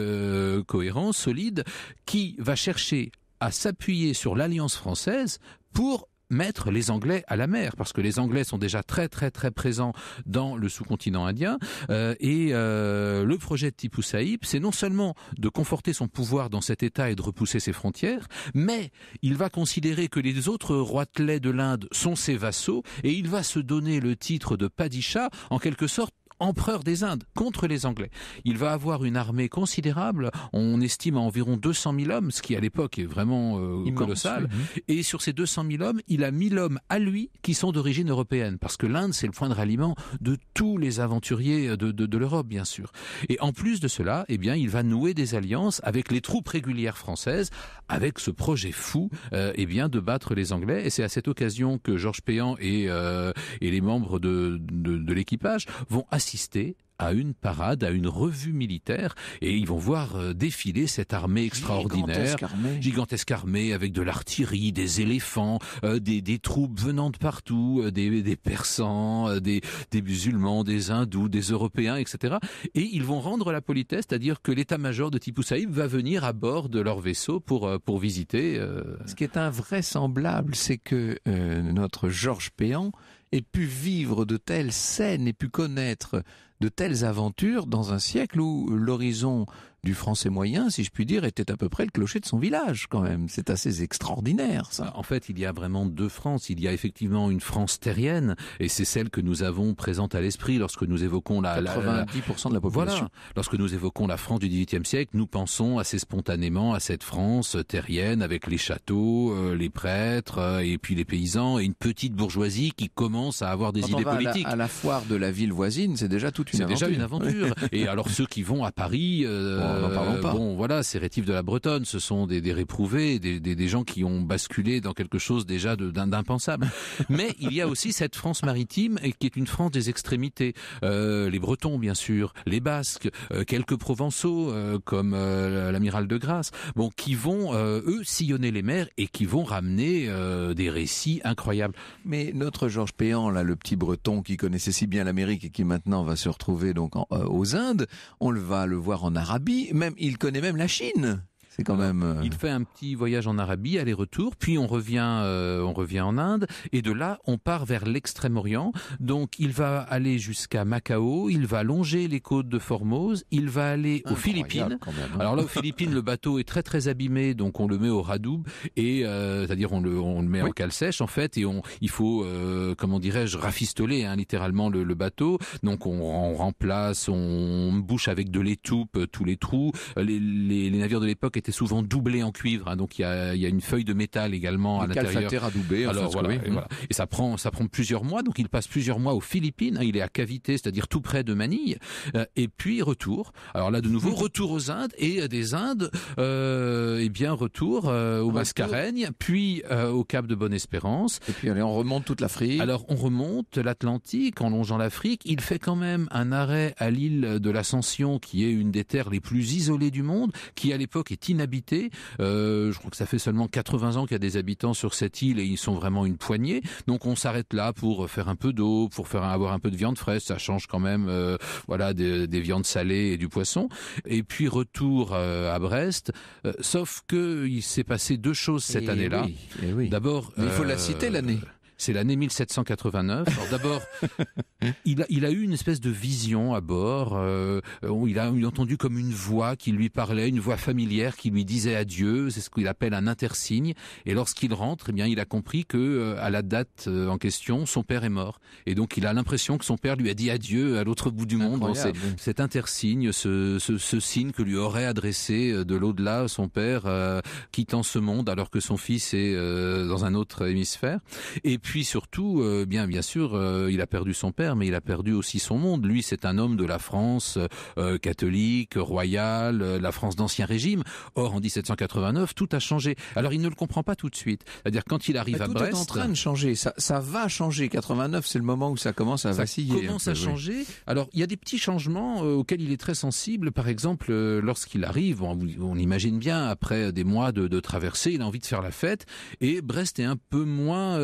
cohérent, solide, qui va chercher à s'appuyer sur l'alliance française pour mettre les Anglais à la mer, parce que les Anglais sont déjà très très très présents dans le sous-continent indien. Euh, et euh, le projet de Tipu Saïb, c'est non seulement de conforter son pouvoir dans cet État et de repousser ses frontières, mais il va considérer que les autres roitelets de l'Inde sont ses vassaux, et il va se donner le titre de Padishah, en quelque sorte empereur des Indes contre les Anglais. Il va avoir une armée considérable, on estime à environ 200 000 hommes, ce qui à l'époque est vraiment euh, colossal. Et sur ces 200 000 hommes, il a 1000 hommes à lui qui sont d'origine européenne, parce que l'Inde c'est le point de ralliement de tous les aventuriers euh, de, l'Europe, bien sûr. Et en plus de cela, eh bien, il va nouer des alliances avec les troupes régulières françaises, avec ce projet fou, euh, eh bien, de battre les Anglais. Et c'est à cette occasion que Georges Péan et, et les membres de, de l'équipage vont assister assister à une parade, à une revue militaire, et ils vont voir euh, défiler cette armée extraordinaire, gigantesque armée, avec de l'artillerie, des éléphants, euh, des, troupes venant de partout, euh, des, persans, des, musulmans, des hindous, des européens, etc. Et ils vont rendre la politesse, c'est-à-dire que l'état-major de Tipu Saïb va venir à bord de leur vaisseau pour pour visiter. Ce qui est invraisemblable, c'est que notre Georges Péan et pu vivre de telles scènes et pu connaître de telles aventures dans un siècle où l'horizon du français moyen, si je puis dire, était à peu près le clocher de son village quand même. C'est assez extraordinaire ça. En fait, il y a vraiment deux France. Il y a effectivement une France terrienne et c'est celle que nous avons présente à l'esprit lorsque nous évoquons la 90% de la population. Voilà. Lorsque nous évoquons la France du XVIIIe siècle, nous pensons assez spontanément à cette France terrienne avec les châteaux, euh, les prêtres euh, et puis les paysans et une petite bourgeoisie qui commence à avoir des idées on va politiques. À la, foire de la ville voisine, c'est déjà toute une aventure. C'est déjà une aventure. et alors ceux qui vont à Paris euh, oh, Bon, voilà, ces rétifs de la Bretonne, ce sont des, des réprouvés, des, gens qui ont basculé dans quelque chose déjà d'impensable. Mais il y a aussi cette France maritime qui est une France des extrémités. Euh, les Bretons, bien sûr, les Basques, euh, quelques Provençaux euh, comme l'amiral de Grasse, bon, qui vont eux sillonner les mers et qui vont ramener des récits incroyables. Mais notre Georges Péan, là, le petit Breton qui connaissait si bien l'Amérique et qui maintenant va se retrouver donc aux Indes, on le va le voir en Arabie il connaît même la Chine quand même. Euh, il fait un petit voyage en Arabie, aller-retour, puis on revient, euh, on revient en Inde, et de là on part vers l'extrême-orient. Donc il va aller jusqu'à Macao, il va longer les côtes de Formose, il va aller aux Philippines. Hein. Alors là aux Philippines, le bateau est très très abîmé, donc on le met au radoub et euh, c'est-à-dire on le met en cale sèche en fait, et on il faut comment dirais-je rafistoler hein, littéralement le, bateau. Donc on, remplace, on bouche avec de l'étoupe tous les trous. Les, les navires de l'époque était souvent doublé en cuivre, hein. donc il y a, une feuille de métal également à l'intérieur. doublé. Hein, Alors voilà, oui. et, et, ça prend ça prend plusieurs mois, donc il passe plusieurs mois aux Philippines. Hein. il est à Cavité, c'est-à-dire tout près de Manille, euh, et puis retour. Alors là de nouveau retour aux Indes et euh, des Indes, euh, et eh bien retour euh, au Mascareigne, puis au Cap de Bonne Espérance. Et puis allez, on remonte toute l'Afrique. Alors on remonte l'Atlantique en longeant l'Afrique. Il fait quand même un arrêt à l'île de l'Ascension, qui est une des terres les plus isolées du monde, qui à l'époque est inhabité, euh, je crois que ça fait seulement 80 ans qu'il y a des habitants sur cette île et ils sont vraiment une poignée. Donc on s'arrête là pour faire un peu d'eau, pour faire avoir un peu de viande fraîche. Ça change quand même, euh, voilà, des, viandes salées et du poisson. Et puis retour euh, à Brest. sauf que il s'est passé deux choses cette année-là. D'abord, il faut la citer l'année. C'est l'année 1789. Alors d'abord, il, a, il a eu une espèce de vision à bord. Euh, il a entendu comme une voix qui lui parlait, une voix familière qui lui disait adieu. C'est ce qu'il appelle un intersigne. Et lorsqu'il rentre, eh bien, il a compris que euh, à la date euh, en question, son père est mort. Et donc, il a l'impression que son père lui a dit adieu à l'autre bout du monde. C'est cet intersigne, ce, ce, ce, signe que lui aurait adressé euh, de l'au-delà son père, quittant ce monde alors que son fils est dans un autre hémisphère. Et puis surtout, euh, bien bien sûr, euh, il a perdu son père, mais il a perdu aussi son monde. Lui, c'est un homme de la France euh, catholique, royale, la France d'ancien régime. Or, en 1789, tout a changé. Alors, il ne le comprend pas tout de suite. C'est-à-dire quand il arrive à Brest, tout est en train de changer. Ça, ça va changer. 89, c'est le moment où ça commence à ça Commence à changer. Alors, il y a des petits changements auxquels il est très sensible. Par exemple, lorsqu'il arrive, on, on, imagine bien après des mois de, de traversée, il a envie de faire la fête et Brest est un peu moins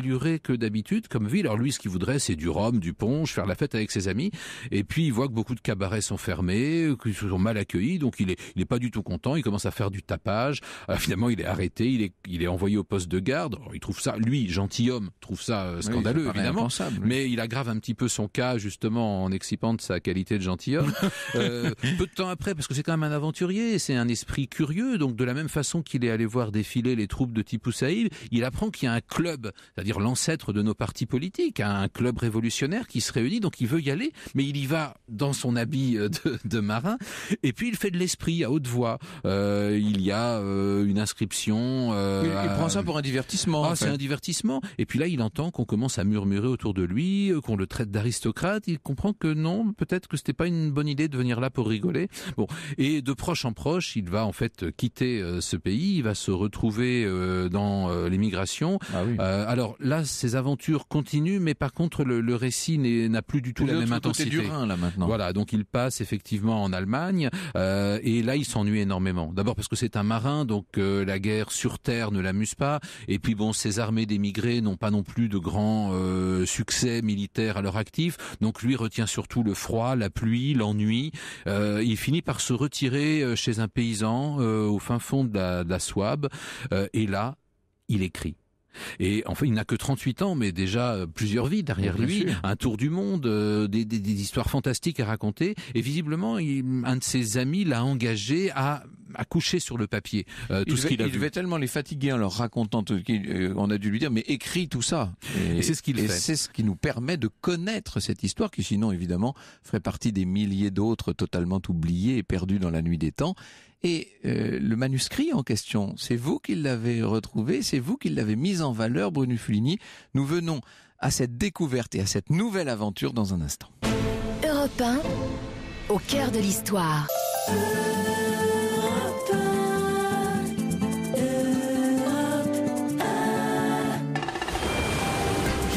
déluré que d'habitude comme ville. Alors lui, ce qu'il voudrait, c'est du rhum, du punch, faire la fête avec ses amis. Et puis il voit que beaucoup de cabarets sont fermés, qu'ils sont mal accueillis, donc il est, il pas du tout content. Il commence à faire du tapage. Euh, finalement, il est arrêté, il est, il est envoyé au poste de garde. il trouve ça, lui, gentilhomme, trouve ça euh, scandaleux évidemment, mais il aggrave un petit peu son cas justement en excipant de sa qualité de gentilhomme. Euh, peu de temps après, parce que c'est quand même un aventurier, c'est un esprit curieux, donc de la même façon qu'il est allé voir défiler les troupes de Tipu Saïd, il apprend qu'il y a un club, dire l'ancêtre de nos partis politiques, hein, un club révolutionnaire qui se réunit, donc il veut y aller, mais il y va dans son habit euh, de, marin, et puis il fait de l'esprit à haute voix. Euh, il y a euh, une inscription. il, prend ça pour un divertissement. Ah, c'est un divertissement. Et puis là, il entend qu'on commence à murmurer autour de lui, qu'on le traite d'aristocrate. Il comprend que non, peut-être que c'était pas une bonne idée de venir là pour rigoler. Bon, et de proche en proche, il va en fait quitter ce pays. Il va se retrouver dans l'émigration. Ah oui. alors là, ses aventures continuent, mais par contre, le, récit n'a plus du tout la même intensité. Voilà, donc il passe effectivement en Allemagne, euh, et là, il s'ennuie énormément. D'abord parce que c'est un marin, donc euh, la guerre sur terre ne l'amuse pas, et puis bon, ses armées d'émigrés n'ont pas non plus de grands euh, succès militaires à leur actif, donc lui retient surtout le froid, la pluie, l'ennui. il finit par se retirer chez un paysan au fin fond de la, de la et là, il écrit. Et en fait, il n'a que 38 ans, mais déjà euh, plusieurs vies derrière lui, un tour du monde, euh, des, histoires fantastiques à raconter. Et visiblement, un de ses amis l'a engagé à accouché sur le papier euh, tout il ce qu'il a il devait tellement les fatiguer en leur racontant tout ce qu'on euh, a dû lui dire mais écris tout ça et, c'est ce qu'il fait c'est ce qui nous permet de connaître cette histoire qui sinon évidemment ferait partie des milliers d'autres totalement oubliés et perdus dans la nuit des temps et euh, le manuscrit en question, c'est vous qui l'avez retrouvé, c'est vous qui l'avez mis en valeur, Bruno Fulini. Nous venons à cette découverte et à cette nouvelle aventure dans un instant. Europe au cœur de l'histoire.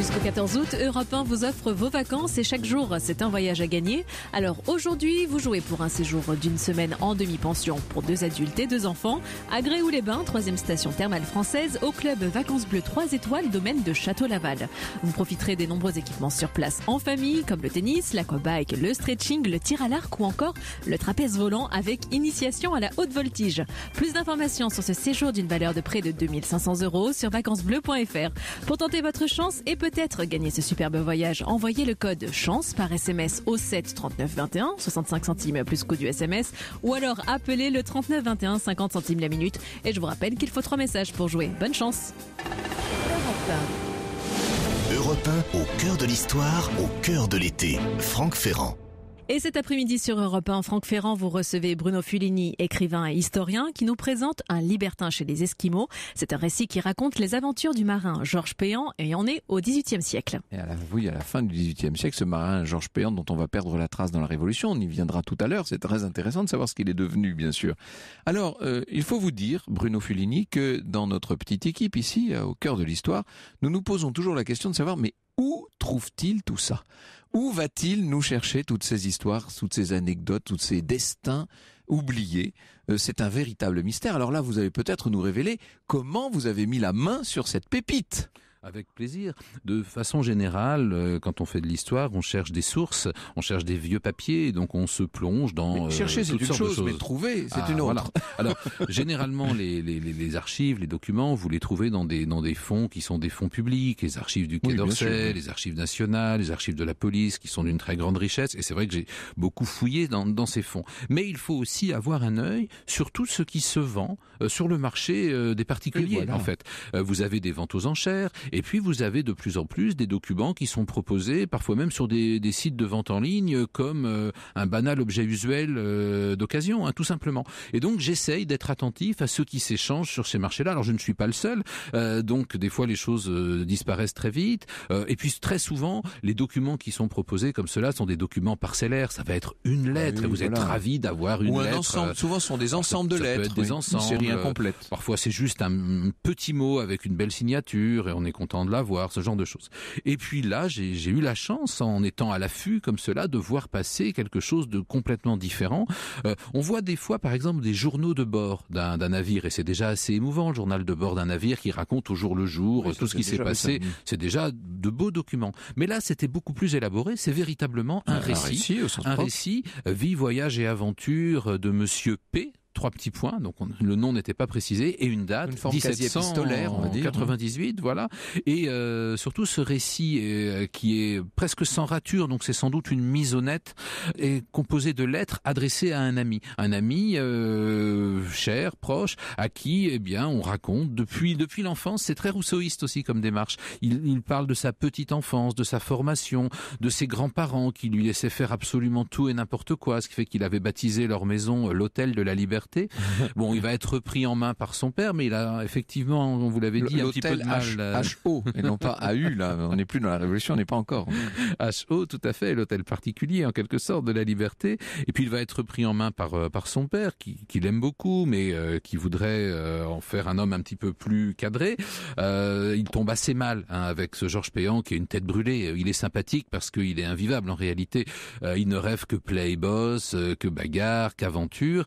Jusqu'au 14 août, Europe 1 vous offre vos vacances et chaque jour, c'est un voyage à gagner. Alors aujourd'hui, vous jouez pour un séjour d'une semaine en demi-pension pour deux adultes et deux enfants à Gréoux-les-Bains, troisième station thermale française, au club Vacances Bleues 3 étoiles, domaine de Château-Laval. Vous profiterez des nombreux équipements sur place en famille, comme le tennis, l'aquabike, le stretching, le tir à l'arc ou encore le trapèze volant avec initiation à la haute voltige. Plus d'informations sur ce séjour d'une valeur de près de 2500 euros sur vacancesbleues.fr. Pour tenter votre chance et peut-être peut-être gagner ce superbe voyage, envoyez le code chance par SMS au 7 39 21, 65 centimes plus coût du SMS, ou alors appelez le 39 21, 50 centimes la minute. Et je vous rappelle qu'il faut trois messages pour jouer. Bonne chance. Europe au cœur de l'histoire, au cœur de l'été. Franck Ferrand. Et cet après-midi sur Europe 1, Franck Ferrand, vous recevez Bruno Fulini, écrivain et historien, qui nous présente Un libertin chez les Esquimaux. C'est un récit qui raconte les aventures du marin Georges Péan et on est au XVIIIe siècle. Et à la, oui, à la fin du XVIIIe siècle, ce marin Georges Péan dont on va perdre la trace dans la Révolution, on y viendra tout à l'heure, c'est très intéressant de savoir ce qu'il est devenu, bien sûr. Alors, euh, il faut vous dire, Bruno Fulini, que dans notre petite équipe ici, euh, au cœur de l'histoire, nous nous posons toujours la question de savoir, mais où trouve-t-il tout ça où va-t-il nous chercher toutes ces histoires, toutes ces anecdotes, tous ces destins oubliés euh, C'est un véritable mystère. Alors là, vous allez peut-être nous révéler comment vous avez mis la main sur cette pépite. Avec plaisir. De façon générale, euh, quand on fait de l'histoire, on cherche des sources, on cherche des vieux papiers, donc on se plonge dans. Euh, chercher, c'est une chose, mais trouver, c'est ah, une autre. Alors, généralement, les, archives, les documents, vous les trouvez dans des, dans des fonds qui sont des fonds publics, les archives du Quai d'Orsay, les archives nationales, les archives de la police, qui sont d'une très grande richesse. Et c'est vrai que j'ai beaucoup fouillé dans, ces fonds. Mais il faut aussi avoir un œil sur tout ce qui se vend euh, sur le marché des particuliers, en fait. vous avez des ventes aux enchères, et puis vous avez de plus en plus des documents qui sont proposés, parfois même sur des, sites de vente en ligne, comme euh, un banal objet usuel euh, d'occasion, hein, tout simplement. Et donc j'essaye d'être attentif à ceux qui s'échangent sur ces marchés-là. Alors je ne suis pas le seul, euh, donc des fois les choses disparaissent très vite. et puis très souvent, les documents qui sont proposés comme cela sont des documents parcellaires. Ça va être une ah lettre. et vous êtes ravi d'avoir une Ou un lettre. Ensemble. Souvent, ce sont des ensembles de ça lettres, peut être des ensembles, une série incomplète. parfois, c'est juste un petit mot avec une belle signature et on est content de la voir, ce genre de choses. Et puis là, j'ai eu la chance, en étant à l'affût comme cela, de voir passer quelque chose de complètement différent. Euh, on voit des fois, par exemple, des journaux de bord d'un navire, et c'est déjà assez émouvant, le journal de bord d'un navire qui raconte au jour le jour tout ce qui s'est passé. C'est déjà de beaux documents. Mais là, c'était beaucoup plus élaboré. C'est véritablement un, récit, un récit, vie, voyage et aventure de Monsieur P, trois petits points, donc le nom n'était pas précisé, et une date, une en 98. voilà. Et euh, surtout ce récit euh, qui est presque sans rature, donc c'est sans doute une mise honnête est composé de lettres adressées à un ami, un ami euh, cher, proche, à qui, eh bien, on raconte depuis depuis l'enfance. C'est très rousseauiste aussi comme démarche. Il, il parle de sa petite enfance, de sa formation, de ses grands-parents qui lui laissaient faire absolument tout et n'importe quoi, ce qui fait qu'il avait baptisé leur maison l'hôtel de la liberté bon, il va être pris en main par son père, mais il a effectivement, on vous l'avait dit, un petit peu de euh, H HO, et non pas AU, là. On n'est plus dans la Révolution, on n'est pas encore. HO, tout à fait, l'hôtel particulier, en quelque sorte, de la liberté. Et puis, il va être pris en main par, euh, par son père, qui, qui l'aime beaucoup, mais euh, qui voudrait en faire un homme un petit peu plus cadré. Euh, il tombe assez mal hein, avec ce Georges Péan, qui a une tête brûlée. Il est sympathique parce qu'il est invivable, en réalité. il ne rêve que play boss, que bagarre, qu'aventure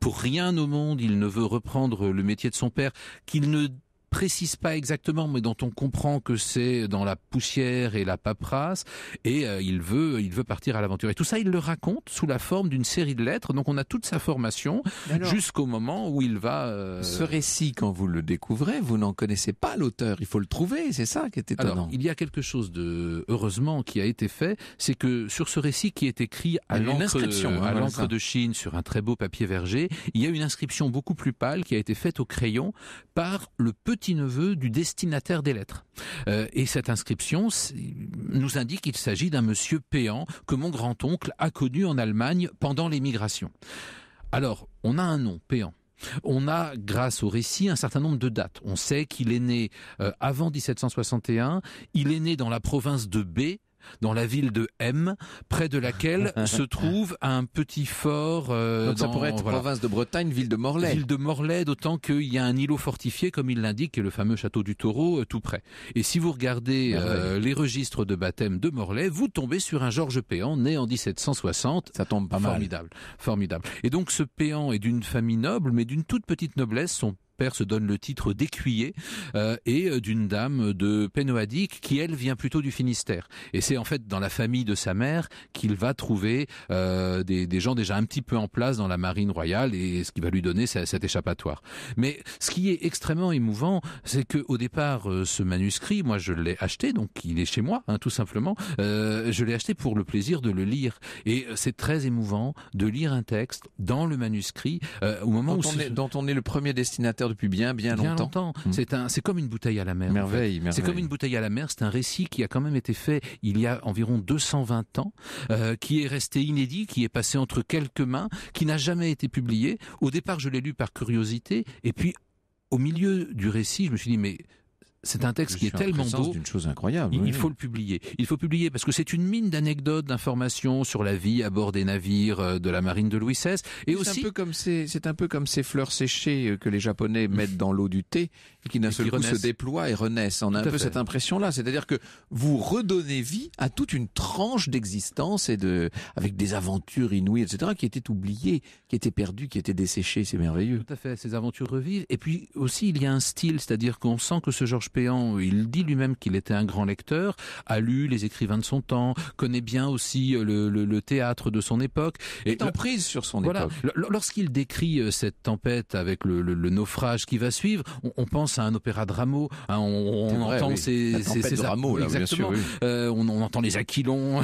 pour rien au monde il ne veut reprendre le métier de son père, qu'il ne précise pas exactement, mais dont on comprend que c'est dans la poussière et la paperasse. Et euh, il veut, il veut partir à l'aventure. Et tout ça, il le raconte sous la forme d'une série de lettres. Donc on a toute sa formation jusqu'au moment où il va. Euh, ce récit, quand vous le découvrez, vous n'en connaissez pas l'auteur. Il faut le trouver. C'est ça qui est étonnant. Alors, il y a quelque chose de heureusement qui a été fait, c'est que sur ce récit qui est écrit à l'encre, hein, à l'encre de Chine sur un très beau papier verger, il y a une inscription beaucoup plus pâle qui a été faite au crayon par le petit petit-neveu du destinataire des lettres. Euh, et cette inscription nous indique qu'il s'agit d'un monsieur péant que mon grand-oncle a connu en Allemagne pendant l'émigration. Alors, on a un nom, péant. On a, grâce au récit, un certain nombre de dates. On sait qu'il est né euh, avant 1761, il est né dans la province de B, dans la ville de M, près de laquelle se trouve un petit fort. Euh, pourrait province de Bretagne, ville de Morlaix. Ville de Morlaix, d'autant qu'il y a un îlot fortifié, comme il l'indique, le fameux château du Taureau, euh, tout près. Et si vous regardez ah euh, les registres de baptême de Morlaix, vous tombez sur un Georges Péan, né en 1760. Ça tombe pas formidable, mal. Formidable. Et donc ce Péan est d'une famille noble, mais d'une toute petite noblesse. Son père se donne le titre d'écuyer euh, et euh, d'une dame de Penoadic qui elle vient plutôt du Finistère. Et c'est en fait dans la famille de sa mère qu'il va trouver euh, des, gens déjà un petit peu en place dans la marine royale et ce qui va lui donner cet échappatoire. Mais ce qui est extrêmement émouvant, c'est que au départ ce manuscrit, moi je l'ai acheté donc il est chez moi hein, tout simplement. je l'ai acheté pour le plaisir de le lire et c'est très émouvant de lire un texte dans le manuscrit au moment où dont on est le premier destinataire depuis bien, bien, longtemps. Hmm. C'est un, c'est comme une bouteille à la mer. Merveille, C'est comme une bouteille à la mer. C'est un récit qui a quand même été fait il y a environ 220 ans, euh, qui est resté inédit, qui est passé entre quelques mains, qui n'a jamais été publié. Au départ, je l'ai lu par curiosité, et puis au milieu du récit, je me suis dit mais c'est un texte qui est tellement beau. chose incroyable. Il, faut le publier. Il faut publier parce que c'est une mine d'anecdotes, d'informations sur la vie à bord des navires euh, de la marine de Louis XVI. Et aussi. C'est un peu comme ces, c'est un peu comme ces fleurs séchées euh, que les Japonais mettent dans l'eau du thé qui d'un seul coup se déploient et renaissent. On a un peu cette impression-là. C'est-à-dire que vous redonnez vie à toute une tranche d'existence et de, avec des aventures inouïes, etc., qui étaient oubliées, qui étaient perdues, qui étaient desséchées. C'est merveilleux. Tout à fait. Ces aventures revivent. Et puis aussi, il y a un style. C'est-à-dire qu'on sent que ce Georges il dit lui-même qu'il était un grand lecteur, a lu les écrivains de son temps, connaît bien aussi euh, le, théâtre de son époque. est en prise sur son époque. Lorsqu'il décrit euh, cette tempête avec le, naufrage qui va suivre, on, pense à un opéra de hein, on, entend ces, ces, on, entend les aquilons.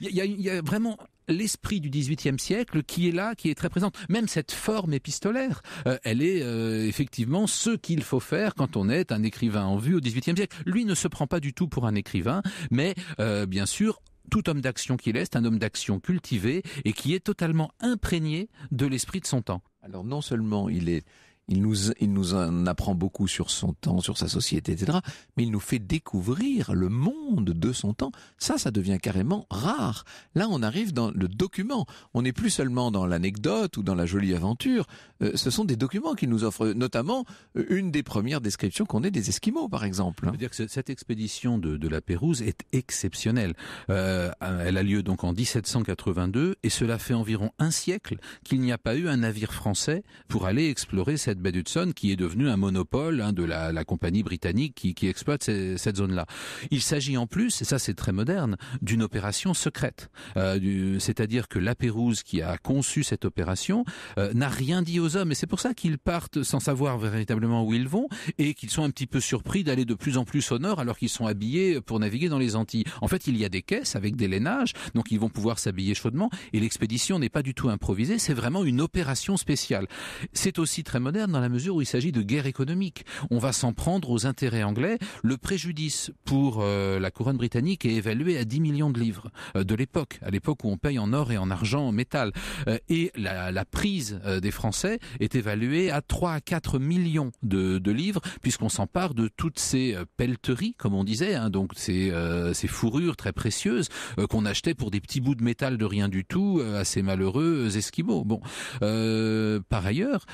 Il y, a vraiment l'esprit du XVIIIe siècle qui est là, qui est très présente. Même cette forme épistolaire, euh, elle est euh, effectivement ce qu'il faut faire quand on est un écrivain en vue au XVIIIe siècle. Lui ne se prend pas du tout pour un écrivain, mais euh, bien sûr, tout homme d'action qu'il est, c'est un homme d'action cultivé et qui est totalement imprégné de l'esprit de son temps. Alors non seulement il est il nous, en apprend beaucoup sur son temps, sur sa société, etc. Mais il nous fait découvrir le monde de son temps. Ça, ça devient carrément rare. Là, on arrive dans le document. On n'est plus seulement dans l'anecdote ou dans la jolie aventure. Euh, ce sont des documents qu'il nous offre, notamment euh, une des premières descriptions qu'on ait des Esquimaux, par exemple. dire que cette expédition de, la Pérouse est exceptionnelle. Euh, elle a lieu donc en 1782 et cela fait environ un siècle qu'il n'y a pas eu un navire français pour aller explorer cette cette qui est devenu un monopole hein, de la, compagnie britannique qui, exploite cette zone-là. Il s'agit en plus, et ça c'est très moderne, d'une opération secrète. Euh, c'est-à-dire que la Pérouse qui a conçu cette opération euh, n'a rien dit aux hommes et c'est pour ça qu'ils partent sans savoir véritablement où ils vont et qu'ils sont un petit peu surpris d'aller de plus en plus au nord alors qu'ils sont habillés pour naviguer dans les Antilles. En fait, il y a des caisses avec des lainages, donc ils vont pouvoir s'habiller chaudement et l'expédition n'est pas du tout improvisée, c'est vraiment une opération spéciale. C'est aussi très moderne dans la mesure où il s'agit de guerre économique. On va s'en prendre aux intérêts anglais. Le préjudice pour euh, la couronne britannique est évalué à 10 millions de livres euh, de l'époque, à l'époque où on paye en or et en argent, en métal. Euh, et la, prise des Français est évaluée à 3 à 4 millions de, livres, puisqu'on s'empare de toutes ces pelleteries, comme on disait, hein, donc ces, ces fourrures très précieuses qu'on achetait pour des petits bouts de métal de rien du tout, à ces malheureux esquimaux. Bon, par ailleurs,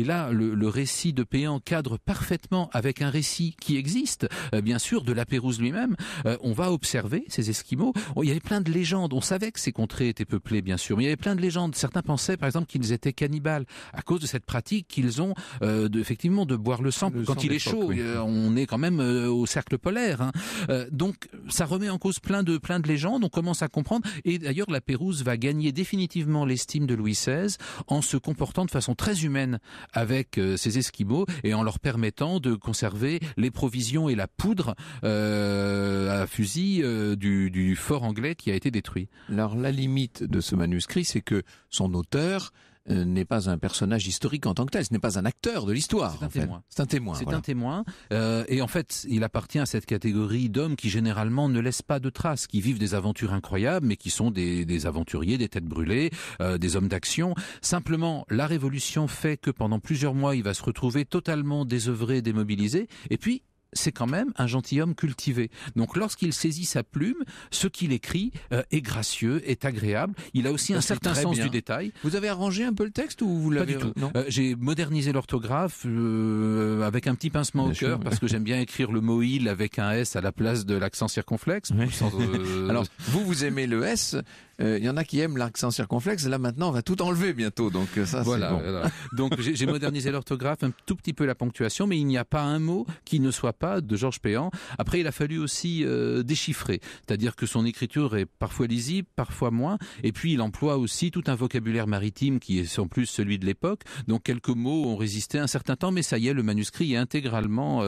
et là, le, récit de Péan cadre parfaitement avec un récit qui existe, euh, bien sûr, de la Pérouse lui-même. Euh, on va observer ces Esquimaux. il y avait plein de légendes. On savait que ces contrées étaient peuplées, bien sûr, mais il y avait plein de légendes. Certains pensaient, par exemple, qu'ils étaient cannibales à cause de cette pratique qu'ils ont, euh, de, effectivement, de boire le sang quand il est chaud. on est quand même au cercle polaire. Hein. donc, ça remet en cause plein de plein de légendes. On commence à comprendre. Et d'ailleurs, la Pérouse va gagner définitivement l'estime de Louis XVI en se comportant de façon très humaine avec euh, ces Esquimaux et en leur permettant de conserver les provisions et la poudre euh, à fusil euh, du, du fort anglais qui a été détruit. Alors la limite de ce manuscrit, c'est que son auteur euh, n'est pas un personnage historique en tant que tel, ce n'est pas un acteur de l'histoire. C'est un, témoin. C'est un témoin. C'est un témoin. Euh, et en fait, il appartient à cette catégorie d'hommes qui généralement ne laissent pas de traces, qui vivent des aventures incroyables, mais qui sont des, aventuriers, des têtes brûlées, euh, des hommes d'action. Simplement, la révolution fait que pendant plusieurs mois, il va se retrouver totalement désœuvré, démobilisé, et puis c'est quand même un gentilhomme cultivé. Donc lorsqu'il saisit sa plume, ce qu'il écrit euh, est gracieux, est agréable. Il a aussi un certain sens du détail. Vous avez arrangé un peu le texte ou vous l'avez tout. Euh, euh, j'ai modernisé l'orthographe avec un petit pincement au cœur parce que j'aime bien écrire le mot il avec un s à la place de l'accent circonflexe. Alors vous vous aimez le s, il euh, y en a qui aiment l'accent circonflexe. Là maintenant, on va tout enlever bientôt. Donc euh, ça, c'est bon. Donc j'ai modernisé l'orthographe, un tout petit peu la ponctuation, mais il n'y a pas un mot qui ne soit pas de Georges Péan. Après, il a fallu aussi euh, déchiffrer, c'est-à-dire que son écriture est parfois lisible, parfois moins. Et puis il emploie aussi tout un vocabulaire maritime qui est sans plus celui de l'époque. Donc quelques mots ont résisté un certain temps, mais ça y est, le manuscrit est intégralement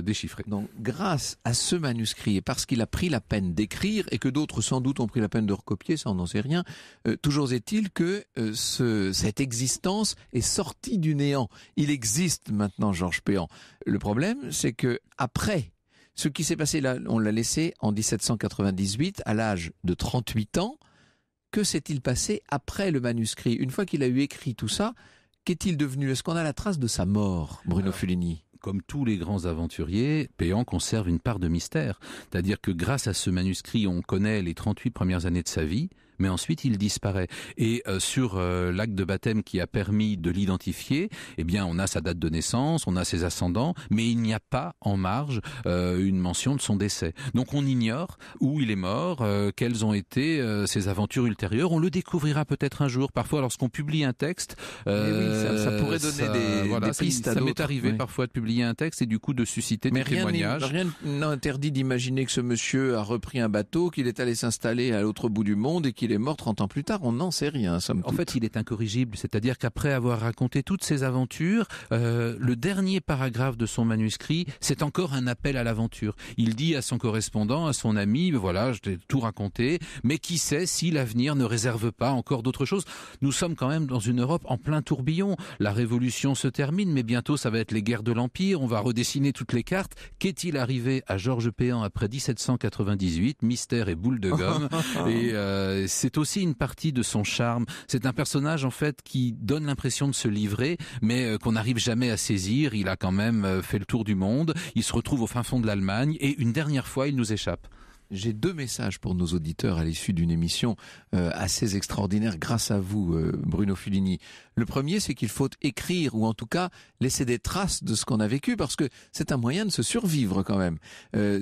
déchiffré. Donc grâce à ce manuscrit et parce qu'il a pris la peine d'écrire et que d'autres sans doute ont pris la peine de recopier, on n'en sait rien. Euh, toujours est-il que euh, cette existence est sortie du néant. Il existe maintenant Georges Péan. Le problème, c'est que après ce qui s'est passé là, on l'a laissé en 1798 à l'âge de 38 ans. Que s'est-il passé après le manuscrit Une fois qu'il a eu écrit tout ça, qu'est-il devenu Est-ce qu'on a la trace de sa mort, Bruno comme tous les grands aventuriers, Péan conserve une part de mystère. C'est-à-dire que grâce à ce manuscrit, on connaît les 38 premières années de sa vie, mais ensuite il disparaît. Et euh, sur euh, l'acte de baptême qui a permis de l'identifier, eh bien on a sa date de naissance, on a ses ascendants, mais il n'y a pas en marge euh, une mention de son décès. Donc on ignore où il est mort, quelles ont été ses aventures ultérieures. On le découvrira peut-être un jour. Parfois lorsqu'on publie un texte, ça, pourrait donner des, pistes des, pistes. Ça, m'est arrivé parfois de publier un texte et du coup de susciter des rien témoignages. Rien n'interdit d'imaginer que ce monsieur a repris un bateau, qu'il est allé s'installer à l'autre bout du monde et qu'il il est mort 30 ans plus tard, on n'en sait rien. en fait, il est incorrigible, c'est-à-dire qu'après avoir raconté toutes ses aventures, euh, le dernier paragraphe de son manuscrit, c'est encore un appel à l'aventure. Il dit à son correspondant, à son ami, ben voilà, je t'ai tout raconté, mais qui sait si l'avenir ne réserve pas encore d'autres choses. Nous sommes quand même dans une Europe en plein tourbillon. La révolution se termine, mais bientôt ça va être les guerres de l'Empire, on va redessiner toutes les cartes. Qu'est-il arrivé à Georges Péan après 1798 Mystère et boule de gomme. et euh, c'est aussi une partie de son charme. C'est un personnage en fait qui donne l'impression de se livrer, mais euh, qu'on n'arrive jamais à saisir. Il a quand même euh, fait le tour du monde. Il se retrouve au fin fond de l'Allemagne et une dernière fois, il nous échappe. J'ai deux messages pour nos auditeurs à l'issue d'une émission euh, assez extraordinaire grâce à vous, Bruno Fulini. Le premier, c'est qu'il faut écrire ou en tout cas laisser des traces de ce qu'on a vécu parce que c'est un moyen de se survivre quand même.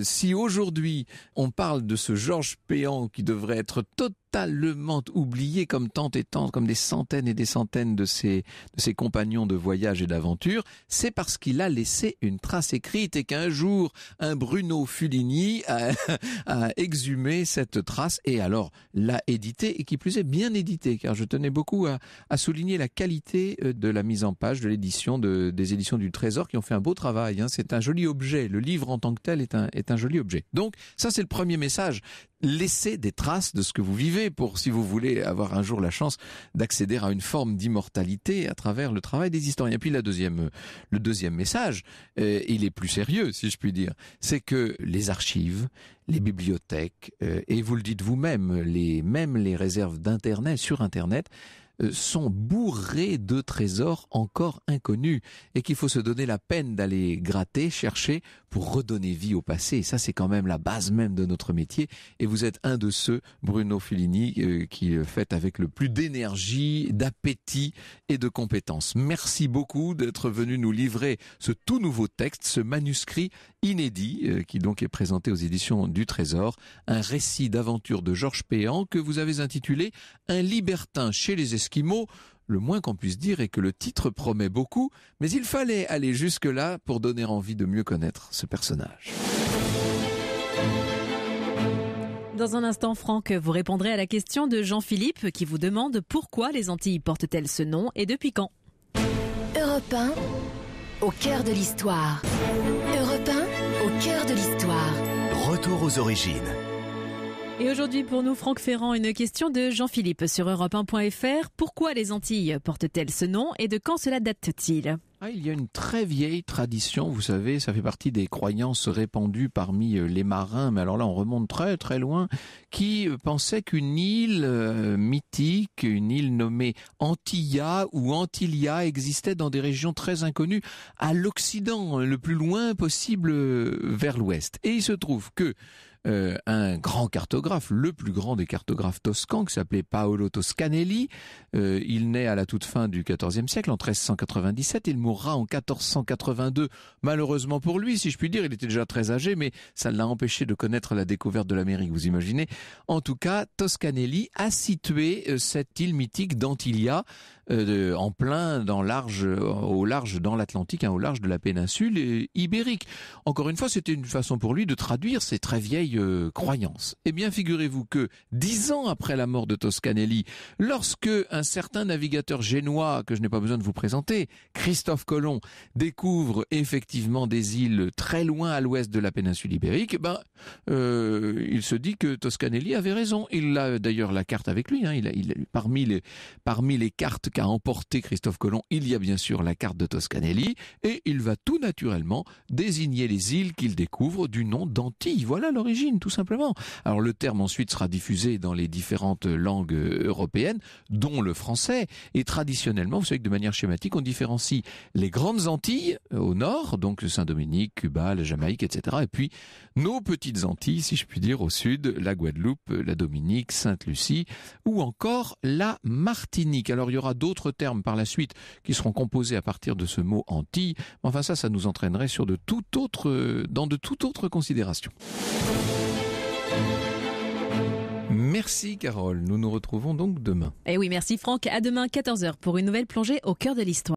si aujourd'hui on parle de ce Georges Péan qui devrait être totalement totalement oublié comme tant et tant, comme des centaines et des centaines de ses, ses compagnons de voyage et d'aventure, c'est parce qu'il a laissé une trace écrite et qu'un jour, un Bruno Fulini a, exhumé cette trace et alors l'a édité et qui plus est bien édité. car je tenais beaucoup à, souligner la qualité euh, de la mise en page de l'édition de, des éditions du Trésor qui ont fait un beau travail. Hein. C'est un joli objet. Le livre en tant que tel est un, est un joli objet. Donc, ça, c'est le premier message laissez des traces de ce que vous vivez pour, si vous voulez avoir un jour la chance d'accéder à une forme d'immortalité à travers le travail des historiens. Puis la deuxième, euh, le deuxième message, euh, il est plus sérieux, si je puis dire, c'est que les archives, les bibliothèques, euh, et vous le dites vous-même, les, même les réserves d'internet, sur internet, euh, sont bourrés de trésors encore inconnus et qu'il faut se donner la peine d'aller gratter, chercher pour redonner vie au passé. Et ça, c'est quand même la base même de notre métier. Et vous êtes un de ceux, Bruno Fellini, euh, qui euh, fait avec le plus d'énergie, d'appétit et de compétence. Merci beaucoup d'être venu nous livrer ce tout nouveau texte, ce manuscrit inédit euh, qui donc est présenté aux éditions du Trésor, un récit d'aventure de Georges Péan que vous avez intitulé Un libertin chez les Esquimaux. Le moins qu'on puisse dire est que le titre promet beaucoup, mais il fallait aller jusque-là pour donner envie de mieux connaître ce personnage. Dans un instant, Franck, vous répondrez à la question de Jean-Philippe qui vous demande pourquoi les Antilles portent-elles ce nom et depuis quand Europe au cœur de l'histoire cœur de l'histoire. Retour aux origines. Et aujourd'hui pour nous, Franck Ferrand, une question de Jean-Philippe sur Europe 1.fr. Pourquoi les Antilles portent-elles ce nom et de quand cela date-t-il ah, il y a une très vieille tradition, vous savez, ça fait partie des croyances répandues parmi euh, les marins, mais alors là on remonte très très loin, qui euh, pensait qu'une île euh, mythique, une île nommée Antilla ou Antilia existait dans des régions très inconnues à l'occident, le plus loin possible vers l'ouest. Et il se trouve que euh, un grand cartographe, le plus grand des cartographes toscans, qui s'appelait Paolo Toscanelli. Euh, il naît à la toute fin du XIVe siècle, en 1397. Il mourra en 1482. Malheureusement pour lui, si je puis dire, il était déjà très âgé, mais ça l'a empêché de connaître la découverte de l'Amérique, vous imaginez. En tout cas, Toscanelli a situé euh, cette île mythique d'Antilia en plein dans large, au large dans l'Atlantique, hein, au large de la péninsule ibérique. Encore une fois, c'était une façon pour lui de traduire ces très vieilles euh, croyances. Eh bien, figurez-vous que dix ans après la mort de Toscanelli, lorsque un certain navigateur génois, que je n'ai pas besoin de vous présenter, Christophe Colomb, découvre effectivement des îles très loin à l'ouest de la péninsule ibérique, eh ben, euh, il se dit que Toscanelli avait raison. Il a d'ailleurs la carte avec lui. Hein. il parmi, les, parmi les cartes qu'a emporté Christophe Colomb, il y a bien sûr la carte de Toscanelli, et il va tout naturellement désigner les îles qu'il découvre du nom d'Antilles. Voilà l'origine tout simplement. Alors le terme ensuite sera diffusé dans les différentes langues européennes, dont le français. Et traditionnellement, vous savez que de manière schématique, on différencie les grandes Antilles euh, au nord, donc Saint-Dominique, Cuba, la Jamaïque, etc. Et puis nos petites Antilles, si je puis dire, au sud, la Guadeloupe, la Dominique, Sainte-Lucie, ou encore la Martinique. Alors il y aura d'autres termes par la suite qui seront composés à partir de ce mot Antilles. Enfin ça, ça nous entraînerait sur de tout autre, dans de tout autre considération. Merci Carole, nous nous retrouvons donc demain. Eh oui, merci Franck, à demain 14h pour une nouvelle plongée au cœur de l'histoire.